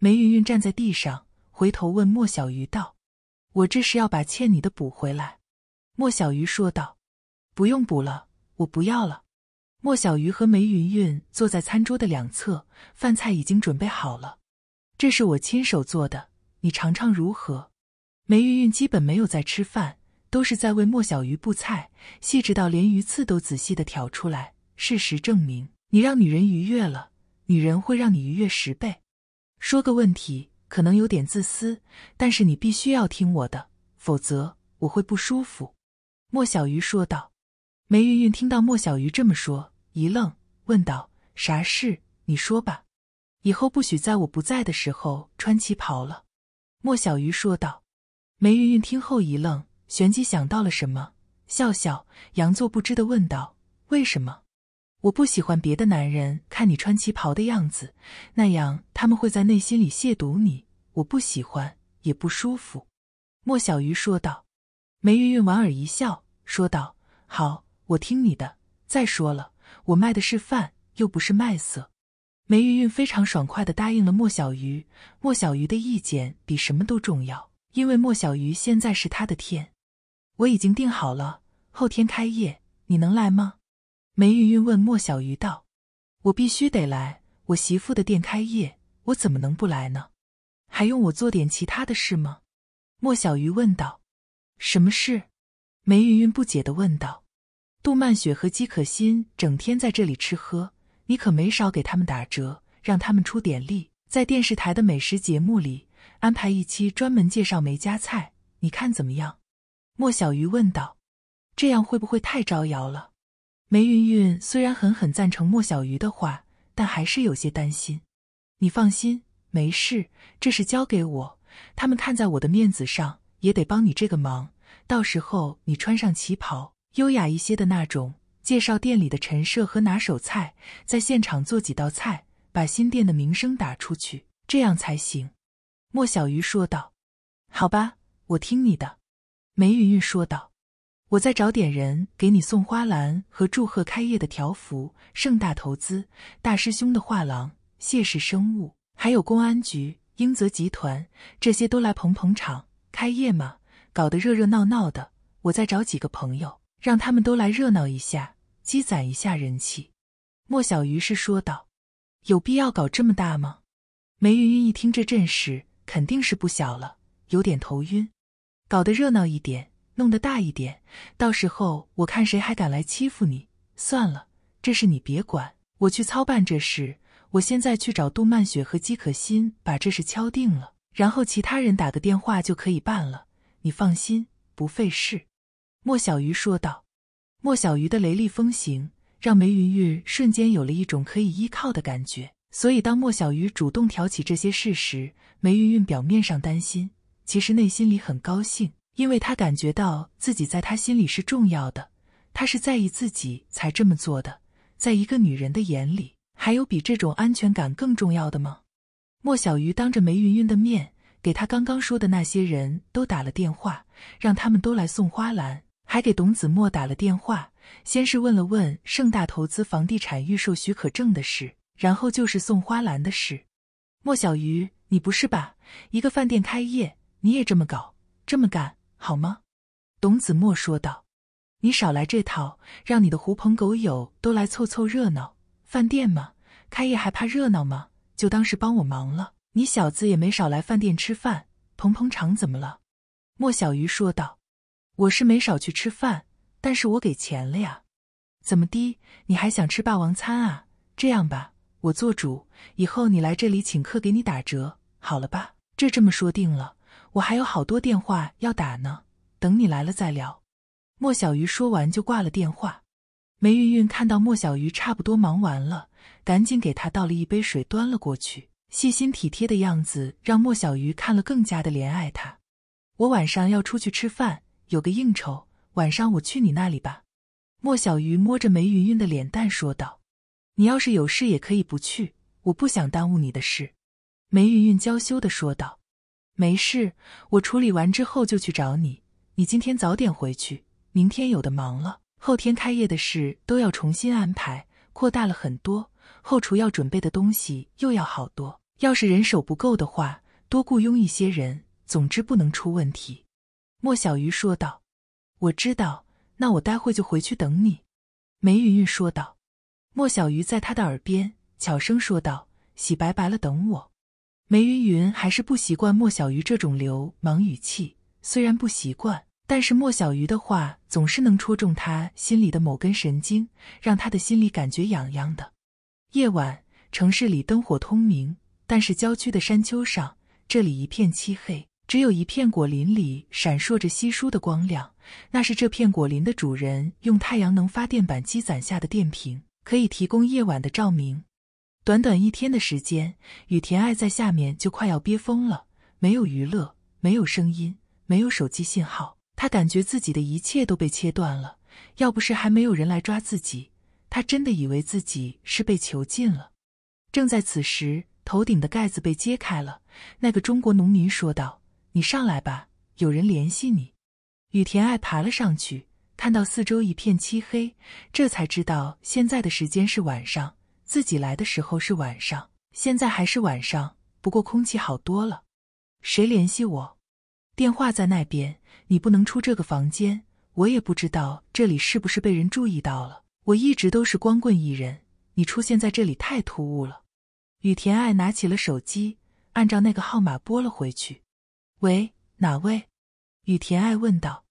[SPEAKER 1] 梅云云站在地上，回头问莫小鱼道：“我这是要把欠你的补回来。”莫小鱼说道：“不用补了，我不要了。”莫小鱼和梅云云坐在餐桌的两侧，饭菜已经准备好了，这是我亲手做的。你尝尝如何？梅云云基本没有在吃饭，都是在为莫小鱼布菜，细致到连鱼刺都仔细的挑出来。事实证明，你让女人愉悦了，女人会让你愉悦十倍。说个问题，可能有点自私，但是你必须要听我的，否则我会不舒服。”莫小鱼说道。梅云云听到莫小鱼这么说，一愣，问道：“啥事？你说吧。以后不许在我不在的时候穿旗袍了。”莫小鱼说道，梅云云听后一愣，旋即想到了什么，笑笑，佯作不知的问道：“为什么？我不喜欢别的男人看你穿旗袍的样子，那样他们会在内心里亵渎你，我不喜欢，也不舒服。”莫小鱼说道，梅云云莞尔一笑，说道：“好，我听你的。再说了，我卖的是饭，又不是卖色。”梅云云非常爽快的答应了莫小鱼。莫小鱼的意见比什么都重要，因为莫小鱼现在是他的天。我已经定好了，后天开业，你能来吗？梅云云问莫小鱼道：“我必须得来，我媳妇的店开业，我怎么能不来呢？还用我做点其他的事吗？”莫小鱼问道：“什么事？”梅云云不解的问道：“杜曼雪和姬可心整天在这里吃喝。”你可没少给他们打折，让他们出点力，在电视台的美食节目里安排一期专门介绍梅家菜，你看怎么样？莫小鱼问道。这样会不会太招摇了？梅云云虽然狠狠赞成莫小鱼的话，但还是有些担心。你放心，没事，这事交给我。他们看在我的面子上，也得帮你这个忙。到时候你穿上旗袍，优雅一些的那种。介绍店里的陈设和拿手菜，在现场做几道菜，把新店的名声打出去，这样才行。”莫小鱼说道。“好吧，我听你的。”梅云云说道。“我再找点人给你送花篮和祝贺开业的条幅。盛大投资、大师兄的画廊、谢氏生物，还有公安局、英泽集团，这些都来捧捧场。开业嘛，搞得热热闹闹的。我再找几个朋友。”让他们都来热闹一下，积攒一下人气。莫小鱼是说道：“有必要搞这么大吗？”梅云云一听这阵势，肯定是不小了，有点头晕。搞得热闹一点，弄得大一点，到时候我看谁还敢来欺负你。算了，这事你别管，我去操办这事。我现在去找杜曼雪和姬可心，把这事敲定了，然后其他人打个电话就可以办了。你放心，不费事。莫小鱼说道：“莫小鱼的雷厉风行，让梅云云瞬间有了一种可以依靠的感觉。所以，当莫小鱼主动挑起这些事时，梅云云表面上担心，其实内心里很高兴，因为她感觉到自己在她心里是重要的。她是在意自己才这么做的。在一个女人的眼里，还有比这种安全感更重要的吗？”莫小鱼当着梅云云的面，给她刚刚说的那些人都打了电话，让他们都来送花篮。还给董子墨打了电话，先是问了问盛大投资房地产预售许可证的事，然后就是送花篮的事。莫小鱼，你不是吧？一个饭店开业，你也这么搞，这么干，好吗？董子墨说道：“你少来这套，让你的狐朋狗友都来凑凑热闹。饭店嘛，开业还怕热闹吗？就当是帮我忙了。你小子也没少来饭店吃饭，捧捧场怎么了？”莫小鱼说道。我是没少去吃饭，但是我给钱了呀。怎么的？你还想吃霸王餐啊？这样吧，我做主，以后你来这里请客，给你打折，好了吧？这这么说定了。我还有好多电话要打呢，等你来了再聊。莫小鱼说完就挂了电话。梅云云看到莫小鱼差不多忙完了，赶紧给他倒了一杯水，端了过去，细心体贴的样子让莫小鱼看了更加的怜爱他。我晚上要出去吃饭。有个应酬，晚上我去你那里吧。”莫小鱼摸着梅云云的脸蛋说道，“你要是有事也可以不去，我不想耽误你的事。”梅云云娇羞的说道，“没事，我处理完之后就去找你。你今天早点回去，明天有的忙了。后天开业的事都要重新安排，扩大了很多，后厨要准备的东西又要好多。要是人手不够的话，多雇佣一些人。总之不能出问题。”莫小鱼说道：“我知道，那我待会就回去等你。”梅云云说道。莫小鱼在他的耳边悄声说道：“洗白白了，等我。”梅云云还是不习惯莫小鱼这种流氓语气，虽然不习惯，但是莫小鱼的话总是能戳中她心里的某根神经，让她的心里感觉痒痒的。夜晚，城市里灯火通明，但是郊区的山丘上，这里一片漆黑。只有一片果林里闪烁着稀疏的光亮，那是这片果林的主人用太阳能发电板积攒下的电瓶，可以提供夜晚的照明。短短一天的时间，雨田爱在下面就快要憋疯了。没有娱乐，没有声音，没有手机信号，他感觉自己的一切都被切断了。要不是还没有人来抓自己，他真的以为自己是被囚禁了。正在此时，头顶的盖子被揭开了，那个中国农民说道。你上来吧，有人联系你。雨田爱爬了上去，看到四周一片漆黑，这才知道现在的时间是晚上。自己来的时候是晚上，现在还是晚上，不过空气好多了。谁联系我？电话在那边。你不能出这个房间。我也不知道这里是不是被人注意到了。我一直都是光棍一人，你出现在这里太突兀了。雨田爱拿起了手机，按照那个号码拨了回去。喂，哪位？雨田爱问道。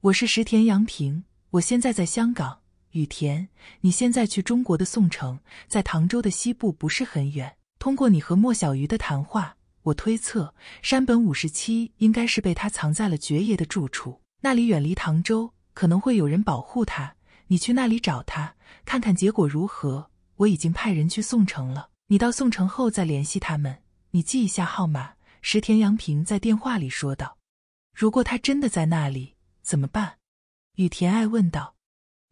[SPEAKER 1] 我是石田阳平，我现在在香港。雨田，你现在去中国的宋城，在唐州的西部不是很远。通过你和莫小鱼的谈话，我推测山本五十七应该是被他藏在了爵爷的住处，那里远离唐州，可能会有人保护他。你去那里找他，看看结果如何。我已经派人去宋城了，你到宋城后再联系他们。你记一下号码。石田洋平在电话里说道：“如果他真的在那里，怎么办？”雨田爱问道：“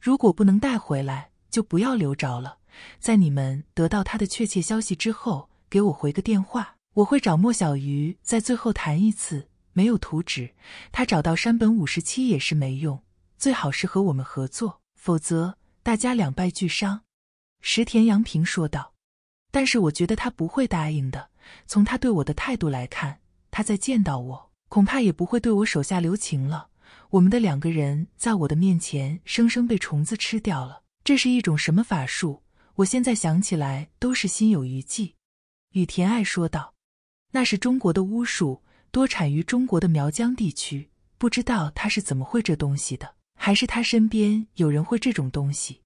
[SPEAKER 1] 如果不能带回来，就不要留着了。在你们得到他的确切消息之后，给我回个电话，我会找莫小鱼在最后谈一次。没有图纸，他找到山本五十七也是没用。最好是和我们合作，否则大家两败俱伤。”石田洋平说道。但是我觉得他不会答应的。从他对我的态度来看，他再见到我，恐怕也不会对我手下留情了。我们的两个人在我的面前，生生被虫子吃掉了。这是一种什么法术？我现在想起来都是心有余悸。”雨田爱说道，“那是中国的巫术，多产于中国的苗疆地区。不知道他是怎么会这东西的，还是他身边有人会这种东西？”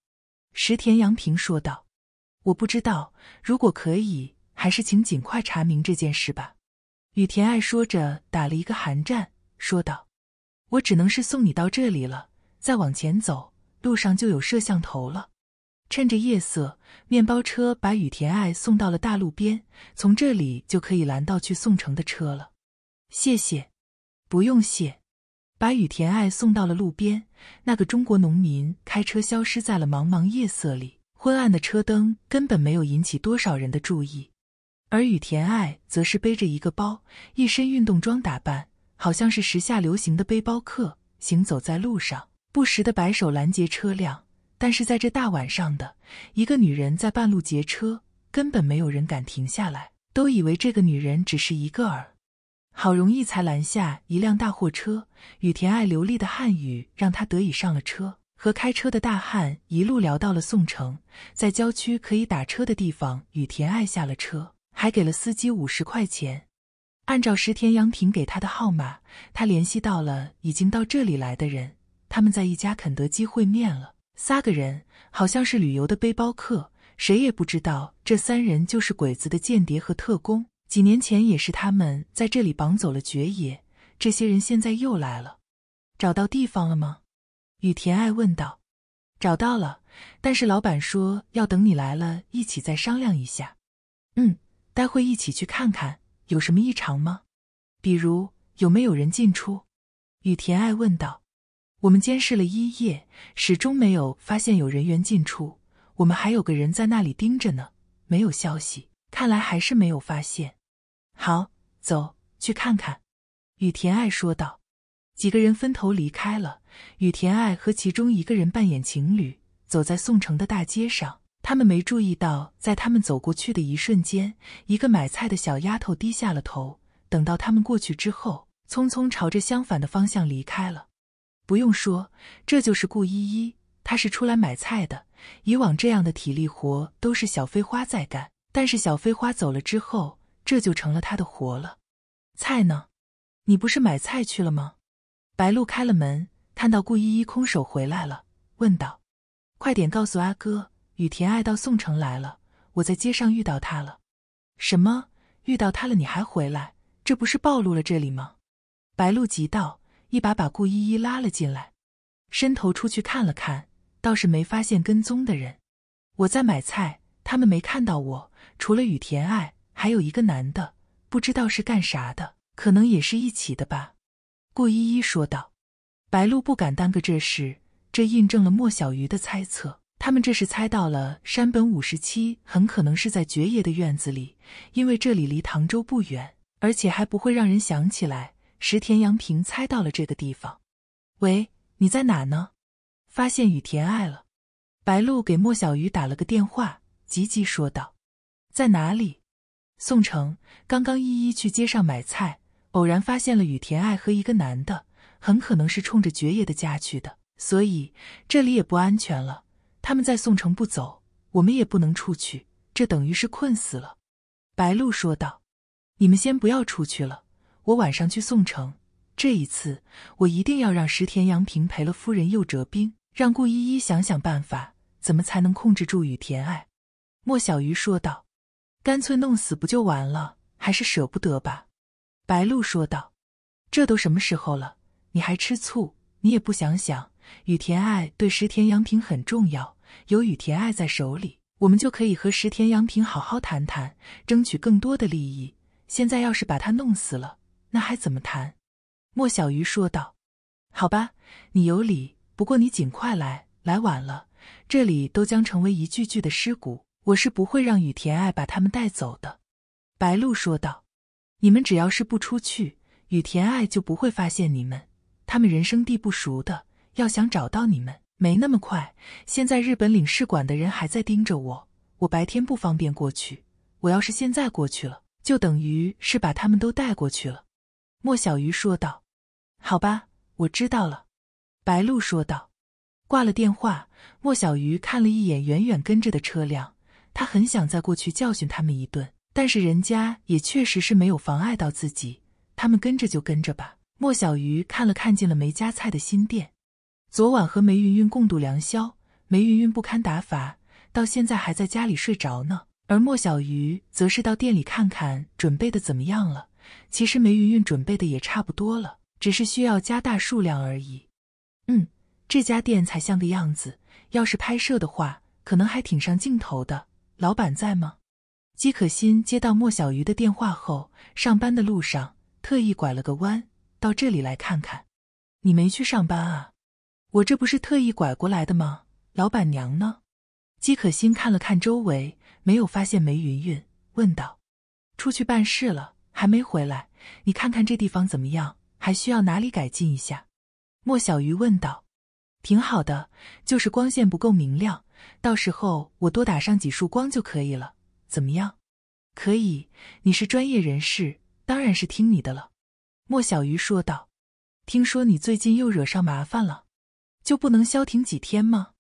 [SPEAKER 1] 石田阳平说道。我不知道，如果可以，还是请尽快查明这件事吧。雨田爱说着，打了一个寒战，说道：“我只能是送你到这里了，再往前走，路上就有摄像头了。”趁着夜色，面包车把雨田爱送到了大路边，从这里就可以拦到去宋城的车了。谢谢，不用谢。把雨田爱送到了路边，那个中国农民开车消失在了茫茫夜色里。昏暗的车灯根本没有引起多少人的注意，而羽田爱则是背着一个包，一身运动装打扮，好像是时下流行的背包客，行走在路上，不时的摆手拦截车辆。但是在这大晚上的，一个女人在半路劫车，根本没有人敢停下来，都以为这个女人只是一个儿。好容易才拦下一辆大货车，羽田爱流利的汉语让他得以上了车。和开车的大汉一路聊到了宋城，在郊区可以打车的地方，与田爱下了车，还给了司机五十块钱。按照石田洋平给他的号码，他联系到了已经到这里来的人。他们在一家肯德基会面了，三个人好像是旅游的背包客，谁也不知道这三人就是鬼子的间谍和特工。几年前也是他们在这里绑走了爵爷，这些人现在又来了，找到地方了吗？雨田爱问道：“找到了，但是老板说要等你来了一起再商量一下。”“嗯，待会一起去看看，有什么异常吗？比如有没有人进出？”雨田爱问道。“我们监视了一夜，始终没有发现有人员进出。我们还有个人在那里盯着呢，没有消息，看来还是没有发现。”“好，走去看看。”雨田爱说道。几个人分头离开了，雨田爱和其中一个人扮演情侣，走在宋城的大街上。他们没注意到，在他们走过去的一瞬间，一个买菜的小丫头低下了头。等到他们过去之后，匆匆朝着相反的方向离开了。不用说，这就是顾依依，她是出来买菜的。以往这样的体力活都是小飞花在干，但是小飞花走了之后，这就成了她的活了。菜呢？你不是买菜去了吗？白露开了门，看到顾依依空手回来了，问道：“快点告诉阿哥，雨田爱到宋城来了，我在街上遇到他了。”“什么？遇到他了你还回来？这不是暴露了这里吗？”白露急道，一把把顾依依拉了进来，伸头出去看了看，倒是没发现跟踪的人。我在买菜，他们没看到我，除了雨田爱，还有一个男的，不知道是干啥的，可能也是一起的吧。顾依依说道：“白露不敢耽搁这事，这印证了莫小鱼的猜测。他们这是猜到了山本五十七很可能是在爵爷的院子里，因为这里离唐州不远，而且还不会让人想起来。”石田阳平猜到了这个地方。喂，你在哪呢？发现雨田爱了。白露给莫小鱼打了个电话，急急说道：“在哪里？”宋城刚刚依依去街上买菜。偶然发现了雨田爱和一个男的，很可能是冲着爵爷的家去的，所以这里也不安全了。他们在宋城不走，我们也不能出去，这等于是困死了。”白露说道，“你们先不要出去了，我晚上去宋城。这一次，我一定要让石田阳平赔了夫人又折兵，让顾依依想想办法，怎么才能控制住雨田爱。”莫小鱼说道，“干脆弄死不就完了？还是舍不得吧。”白露说道：“这都什么时候了，你还吃醋？你也不想想，雨田爱对石田洋平很重要，有雨田爱在手里，我们就可以和石田洋平好好谈谈，争取更多的利益。现在要是把他弄死了，那还怎么谈？”莫小鱼说道：“好吧，你有理。不过你尽快来，来晚了，这里都将成为一具具的尸骨。我是不会让雨田爱把他们带走的。”白露说道。你们只要是不出去，雨田爱就不会发现你们。他们人生地不熟的，要想找到你们没那么快。现在日本领事馆的人还在盯着我，我白天不方便过去。我要是现在过去了，就等于是把他们都带过去了。”莫小鱼说道。“好吧，我知道了。”白鹿说道。挂了电话，莫小鱼看了一眼远远跟着的车辆，他很想再过去教训他们一顿。但是人家也确实是没有妨碍到自己，他们跟着就跟着吧。莫小鱼看了看进了梅家菜的新店，昨晚和梅云云共度良宵，梅云云不堪打罚，到现在还在家里睡着呢。而莫小鱼则是到店里看看准备的怎么样了。其实梅云云准备的也差不多了，只是需要加大数量而已。嗯，这家店才像个样子，要是拍摄的话，可能还挺上镜头的。老板在吗？姬可心接到莫小鱼的电话后，上班的路上特意拐了个弯到这里来看看。你没去上班啊？我这不是特意拐过来的吗？老板娘呢？姬可心看了看周围，没有发现梅云云，问道：“出去办事了，还没回来？你看看这地方怎么样？还需要哪里改进一下？”莫小鱼问道：“挺好的，就是光线不够明亮，到时候我多打上几束光就可以了。”怎么样？可以？你是专业人士，当然是听你的了。”莫小鱼说道。“听说你最近又惹上麻烦了，就不能消停几天吗？”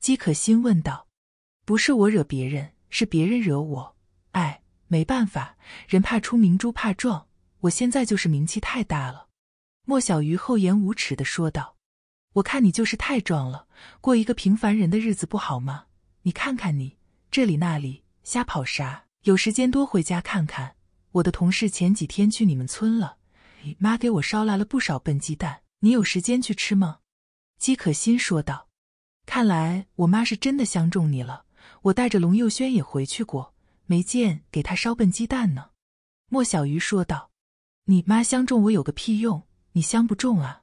[SPEAKER 1] 姬可心问道。“不是我惹别人，是别人惹我。哎，没办法，人怕出名猪怕壮。我现在就是名气太大了。”莫小鱼厚颜无耻的说道。“我看你就是太壮了，过一个平凡人的日子不好吗？你看看你，这里那里。”瞎跑啥？有时间多回家看看。我的同事前几天去你们村了，妈给我捎来了不少笨鸡蛋，你有时间去吃吗？姬可心说道。看来我妈是真的相中你了。我带着龙佑轩也回去过，没见给他烧笨鸡蛋呢。莫小鱼说道。你妈相中我有个屁用？你相不中啊？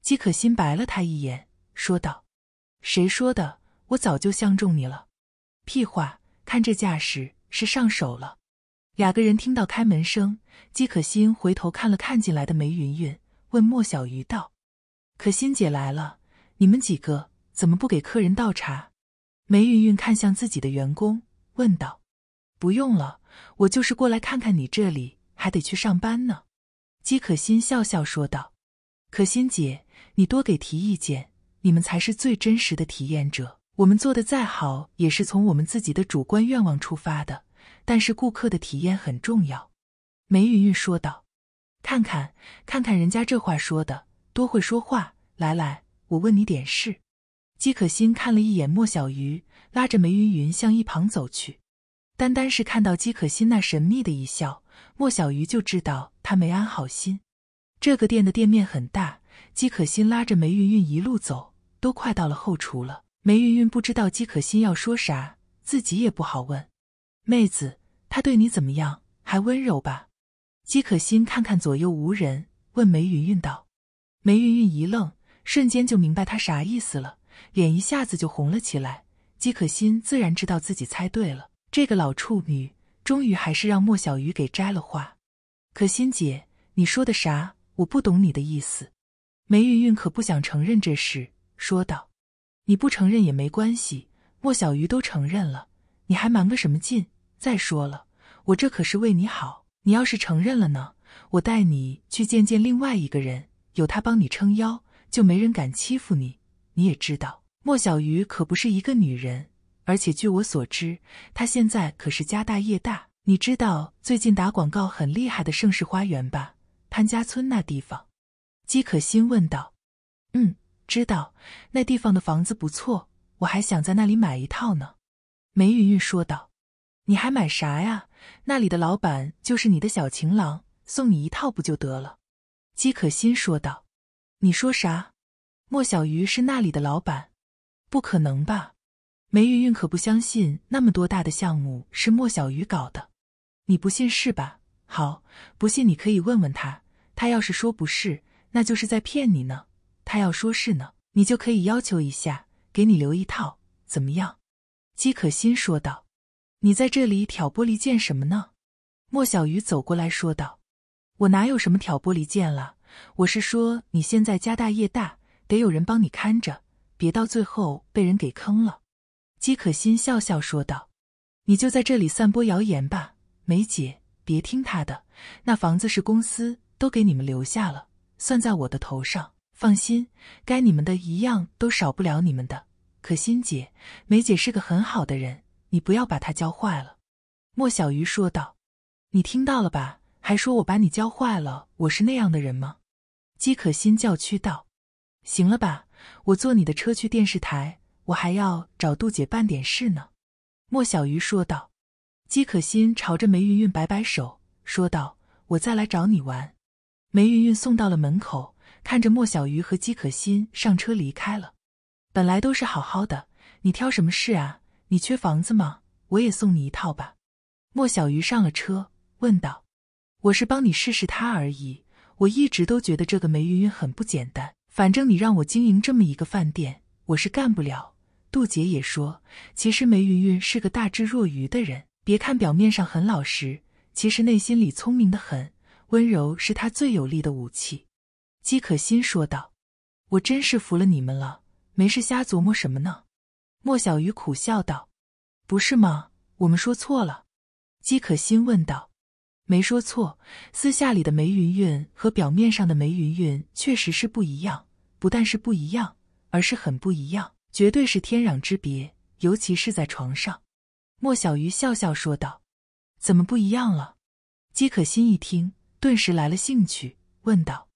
[SPEAKER 1] 姬可心白了他一眼说道。谁说的？我早就相中你了。屁话。看这架势是上手了。两个人听到开门声，姬可心回头看了看进来的梅云云，问莫小鱼道：“可心姐来了，你们几个怎么不给客人倒茶？”梅云云看向自己的员工，问道：“不用了，我就是过来看看你这里，还得去上班呢。”姬可心笑笑说道：“可心姐，你多给提意见，你们才是最真实的体验者。”我们做的再好，也是从我们自己的主观愿望出发的。但是顾客的体验很重要。”梅云云说道，“看看，看看人家这话说的，多会说话！来来，我问你点事。”姬可心看了一眼莫小鱼，拉着梅云云向一旁走去。单单是看到姬可心那神秘的一笑，莫小鱼就知道他没安好心。这个店的店面很大，姬可心拉着梅云云一路走，都快到了后厨了。梅云云不知道姬可心要说啥，自己也不好问。妹子，他对你怎么样？还温柔吧？姬可心看看左右无人，问梅云云道：“梅云云一愣，瞬间就明白他啥意思了，脸一下子就红了起来。”姬可心自然知道自己猜对了，这个老处女终于还是让莫小鱼给摘了花。可心姐，你说的啥？我不懂你的意思。梅云云可不想承认这事，说道。你不承认也没关系，莫小鱼都承认了，你还瞒个什么劲？再说了，我这可是为你好。你要是承认了呢，我带你去见见另外一个人，有他帮你撑腰，就没人敢欺负你。你也知道，莫小鱼可不是一个女人，而且据我所知，她现在可是家大业大。你知道最近打广告很厉害的盛世花园吧？潘家村那地方，姬可心问道。嗯。知道那地方的房子不错，我还想在那里买一套呢。”梅云云说道。“你还买啥呀？那里的老板就是你的小情郎，送你一套不就得了？”姬可心说道。“你说啥？莫小鱼是那里的老板？不可能吧？”梅云云可不相信那么多大的项目是莫小鱼搞的。“你不信是吧？好，不信你可以问问他，他要是说不是，那就是在骗你呢。”他要说是呢，你就可以要求一下，给你留一套，怎么样？”姬可心说道。“你在这里挑拨离间什么呢？”莫小鱼走过来说道。“我哪有什么挑拨离间了？我是说你现在家大业大，得有人帮你看着，别到最后被人给坑了。”姬可心笑笑说道。“你就在这里散播谣言吧，梅姐，别听他的。那房子是公司都给你们留下了，算在我的头上。”放心，该你们的一样都少不了你们的。可心姐，梅姐是个很好的人，你不要把她教坏了。”莫小鱼说道。“你听到了吧？还说我把你教坏了？我是那样的人吗？”姬可心叫屈道。“行了吧，我坐你的车去电视台，我还要找杜姐办点事呢。”莫小鱼说道。姬可心朝着梅云云摆摆手，说道：“我再来找你玩。”梅云云送到了门口。看着莫小鱼和姬可心上车离开了，本来都是好好的，你挑什么事啊？你缺房子吗？我也送你一套吧。莫小鱼上了车，问道：“我是帮你试试他而已。我一直都觉得这个梅云云很不简单。反正你让我经营这么一个饭店，我是干不了。”杜姐也说：“其实梅云云是个大智若愚的人，别看表面上很老实，其实内心里聪明的很。温柔是她最有力的武器。”姬可心说道：“我真是服了你们了，没事瞎琢磨什么呢？”莫小鱼苦笑道：“不是吗？我们说错了。”姬可心问道：“没说错？私下里的梅云云和表面上的梅云云确实是不一样，不但是不一样，而是很不一样，绝对是天壤之别，尤其是在床上。”莫小鱼笑笑说道：“怎么不一样了？”姬可心一听，顿时来了兴趣，问道。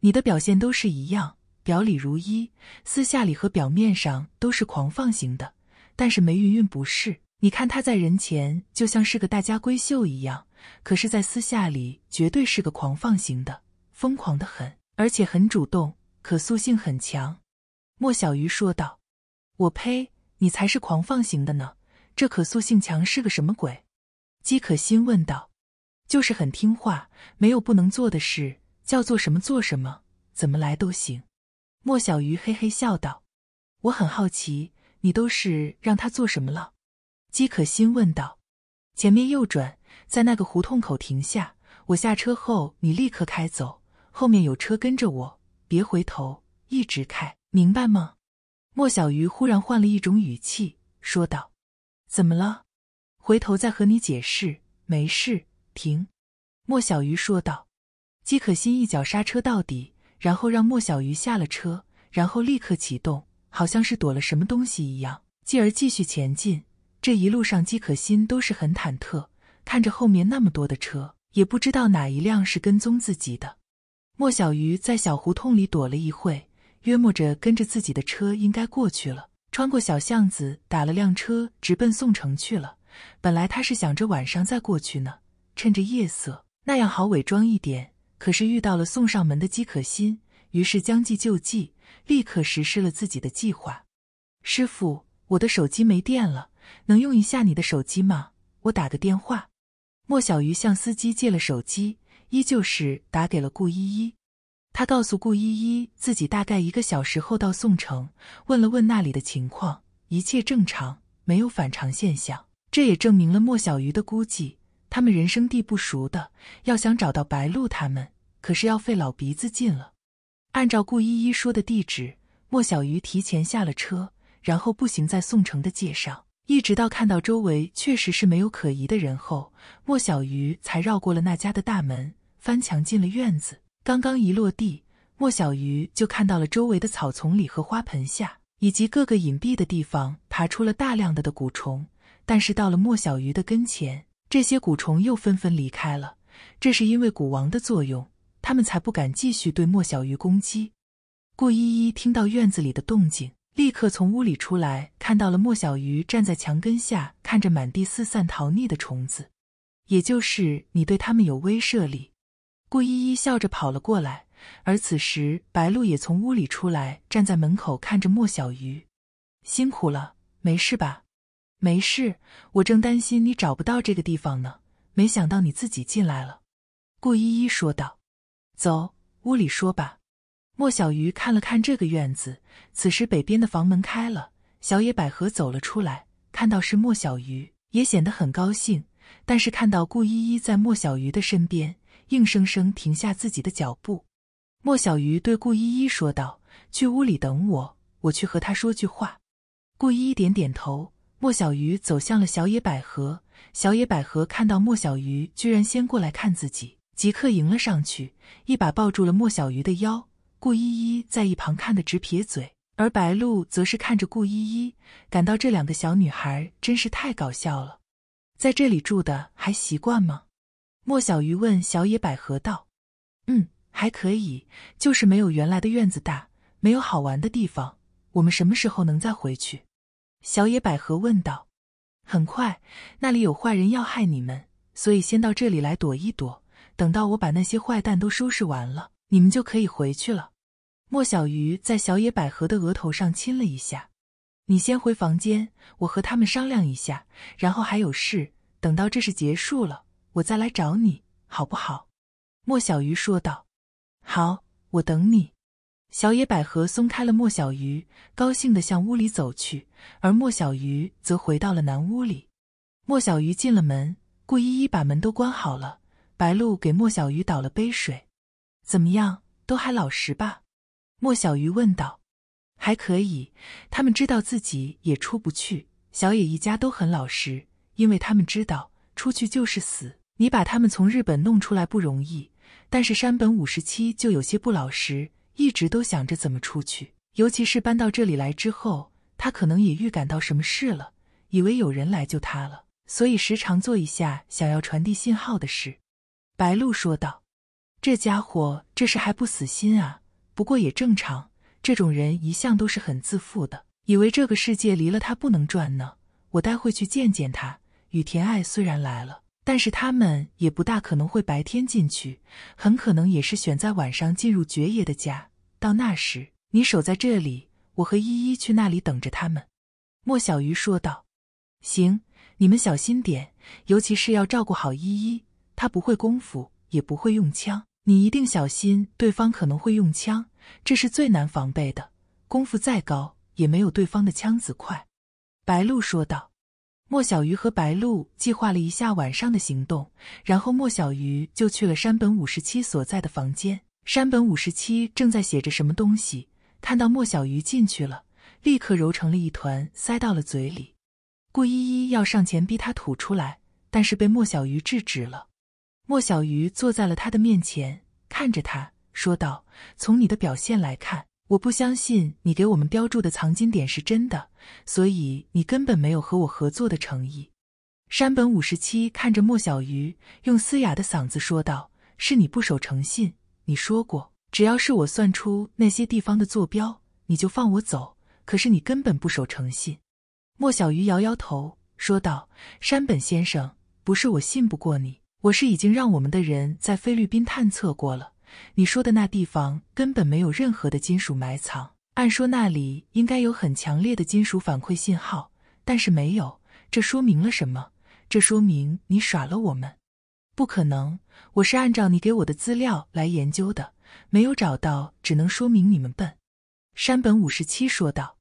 [SPEAKER 1] 你的表现都是一样，表里如一，私下里和表面上都是狂放型的。但是梅云云不是，你看她在人前就像是个大家闺秀一样，可是，在私下里绝对是个狂放型的，疯狂的很，而且很主动，可塑性很强。”莫小鱼说道。“我呸，你才是狂放型的呢，这可塑性强是个什么鬼？”姬可心问道。“就是很听话，没有不能做的事。”叫做什么做什么，怎么来都行。莫小鱼嘿嘿笑道：“我很好奇，你都是让他做什么了？”姬可心问道：“前面右转，在那个胡同口停下。我下车后，你立刻开走。后面有车跟着我，别回头，一直开，明白吗？”莫小鱼忽然换了一种语气说道：“怎么了？回头再和你解释。没事，停。”莫小鱼说道。姬可欣一脚刹车到底，然后让莫小鱼下了车，然后立刻启动，好像是躲了什么东西一样，继而继续前进。这一路上，姬可欣都是很忐忑，看着后面那么多的车，也不知道哪一辆是跟踪自己的。莫小鱼在小胡同里躲了一会，约摸着跟着自己的车应该过去了，穿过小巷子，打了辆车直奔宋城去了。本来他是想着晚上再过去呢，趁着夜色，那样好伪装一点。可是遇到了送上门的姬可心，于是将计就计，立刻实施了自己的计划。师傅，我的手机没电了，能用一下你的手机吗？我打个电话。莫小鱼向司机借了手机，依旧是打给了顾依依。他告诉顾依依，自己大概一个小时后到宋城，问了问那里的情况，一切正常，没有反常现象。这也证明了莫小鱼的估计。他们人生地不熟的，要想找到白鹿他们可是要费老鼻子劲了。按照顾依依说的地址，莫小鱼提前下了车，然后步行在宋城的街上，一直到看到周围确实是没有可疑的人后，莫小鱼才绕过了那家的大门，翻墙进了院子。刚刚一落地，莫小鱼就看到了周围的草丛里和花盆下，以及各个隐蔽的地方爬出了大量的的蛊虫，但是到了莫小鱼的跟前。这些蛊虫又纷纷离开了，这是因为蛊王的作用，他们才不敢继续对莫小鱼攻击。顾依依听到院子里的动静，立刻从屋里出来，看到了莫小鱼站在墙根下，看着满地四散逃匿的虫子。也就是你对他们有威慑力。顾依依笑着跑了过来，而此时白鹿也从屋里出来，站在门口看着莫小鱼，辛苦了，没事吧？没事，我正担心你找不到这个地方呢，没想到你自己进来了。”顾依依说道，“走，屋里说吧。”莫小鱼看了看这个院子，此时北边的房门开了，小野百合走了出来，看到是莫小鱼，也显得很高兴，但是看到顾依依在莫小鱼的身边，硬生生停下自己的脚步。莫小鱼对顾依依说道：“去屋里等我，我去和他说句话。”顾依依点点头。莫小鱼走向了小野百合，小野百合看到莫小鱼居然先过来看自己，即刻迎了上去，一把抱住了莫小鱼的腰。顾依依在一旁看得直撇嘴，而白露则是看着顾依依，感到这两个小女孩真是太搞笑了。在这里住的还习惯吗？莫小鱼问小野百合道：“嗯，还可以，就是没有原来的院子大，没有好玩的地方。我们什么时候能再回去？”小野百合问道：“很快，那里有坏人要害你们，所以先到这里来躲一躲。等到我把那些坏蛋都收拾完了，你们就可以回去了。”莫小鱼在小野百合的额头上亲了一下：“你先回房间，我和他们商量一下，然后还有事。等到这事结束了，我再来找你，好不好？”莫小鱼说道：“好，我等你。”小野百合松开了莫小鱼，高兴地向屋里走去，而莫小鱼则回到了南屋里。莫小鱼进了门，顾依依把门都关好了。白露给莫小鱼倒了杯水。“怎么样，都还老实吧？”莫小鱼问道。“还可以，他们知道自己也出不去。小野一家都很老实，因为他们知道出去就是死。你把他们从日本弄出来不容易，但是山本五十七就有些不老实。”一直都想着怎么出去，尤其是搬到这里来之后，他可能也预感到什么事了，以为有人来救他了，所以时常做一下想要传递信号的事。白露说道：“这家伙这是还不死心啊？不过也正常，这种人一向都是很自负的，以为这个世界离了他不能转呢。我待会去见见他。”雨田爱虽然来了。但是他们也不大可能会白天进去，很可能也是选在晚上进入爵爷的家。到那时，你守在这里，我和依依去那里等着他们。”莫小鱼说道。“行，你们小心点，尤其是要照顾好依依，她不会功夫，也不会用枪，你一定小心。对方可能会用枪，这是最难防备的，功夫再高也没有对方的枪子快。”白露说道。莫小鱼和白鹿计划了一下晚上的行动，然后莫小鱼就去了山本五十七所在的房间。山本五十七正在写着什么东西，看到莫小鱼进去了，立刻揉成了一团，塞到了嘴里。顾依依要上前逼他吐出来，但是被莫小鱼制止了。莫小鱼坐在了他的面前，看着他说道：“从你的表现来看。”我不相信你给我们标注的藏金点是真的，所以你根本没有和我合作的诚意。山本五十七看着莫小鱼，用嘶哑的嗓子说道：“是你不守诚信。你说过，只要是我算出那些地方的坐标，你就放我走。可是你根本不守诚信。”莫小鱼摇摇头说道：“山本先生，不是我信不过你，我是已经让我们的人在菲律宾探测过了。”你说的那地方根本没有任何的金属埋藏，按说那里应该有很强烈的金属反馈信号，但是没有，这说明了什么？这说明你耍了我们。不可能，我是按照你给我的资料来研究的，没有找到，只能说明你们笨。”山本五十七说道，“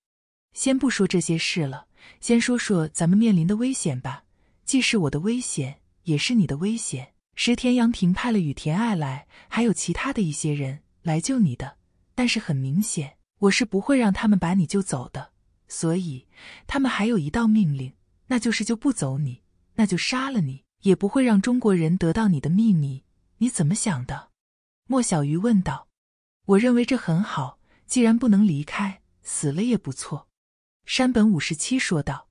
[SPEAKER 1] 先不说这些事了，先说说咱们面临的危险吧，既是我的危险，也是你的危险。”石田阳平派了羽田爱来，还有其他的一些人来救你的，但是很明显，我是不会让他们把你救走的。所以，他们还有一道命令，那就是就不走你，那就杀了你，也不会让中国人得到你的秘密。你怎么想的？莫小鱼问道。我认为这很好，既然不能离开，死了也不错。山本五十七说道。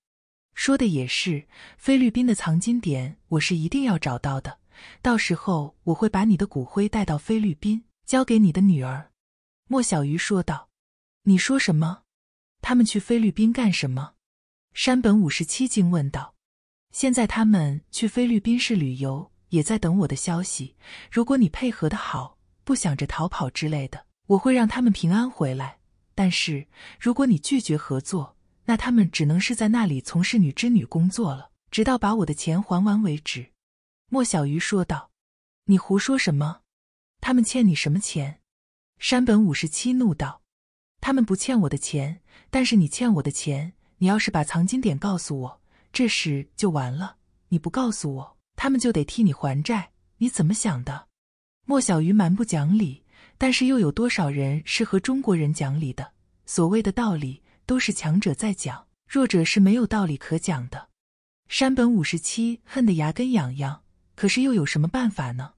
[SPEAKER 1] 说的也是，菲律宾的藏金点，我是一定要找到的。到时候我会把你的骨灰带到菲律宾，交给你的女儿。”莫小鱼说道。“你说什么？他们去菲律宾干什么？”山本五十七惊问道。“现在他们去菲律宾是旅游，也在等我的消息。如果你配合的好，不想着逃跑之类的，我会让他们平安回来。但是如果你拒绝合作，那他们只能是在那里从事女织女工作了，直到把我的钱还完为止。”莫小鱼说道：“你胡说什么？他们欠你什么钱？”山本五十七怒道：“他们不欠我的钱，但是你欠我的钱。你要是把藏金点告诉我，这事就完了。你不告诉我，他们就得替你还债。你怎么想的？”莫小鱼蛮不讲理，但是又有多少人是和中国人讲理的？所谓的道理，都是强者在讲，弱者是没有道理可讲的。山本五十七恨得牙根痒痒。可是又有什么办法呢？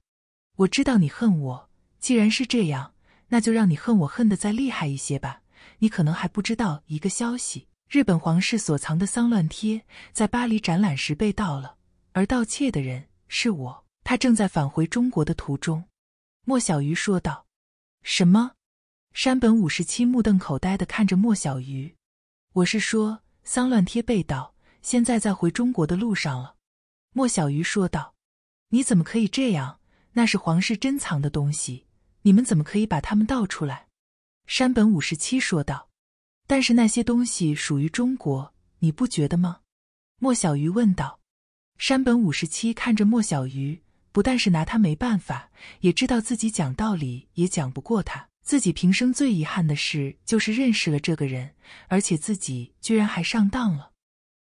[SPEAKER 1] 我知道你恨我，既然是这样，那就让你恨我恨得再厉害一些吧。你可能还不知道一个消息：日本皇室所藏的《丧乱贴在巴黎展览时被盗了，而盗窃的人是我。他正在返回中国的途中。”莫小鱼说道。“什么？”山本五十七目瞪口呆的看着莫小鱼。“我是说，《丧乱贴被盗，现在在回中国的路上了。”莫小鱼说道。你怎么可以这样？那是皇室珍藏的东西，你们怎么可以把它们倒出来？山本五十七说道。但是那些东西属于中国，你不觉得吗？莫小鱼问道。山本五十七看着莫小鱼，不但是拿他没办法，也知道自己讲道理也讲不过他。自己平生最遗憾的事就是认识了这个人，而且自己居然还上当了。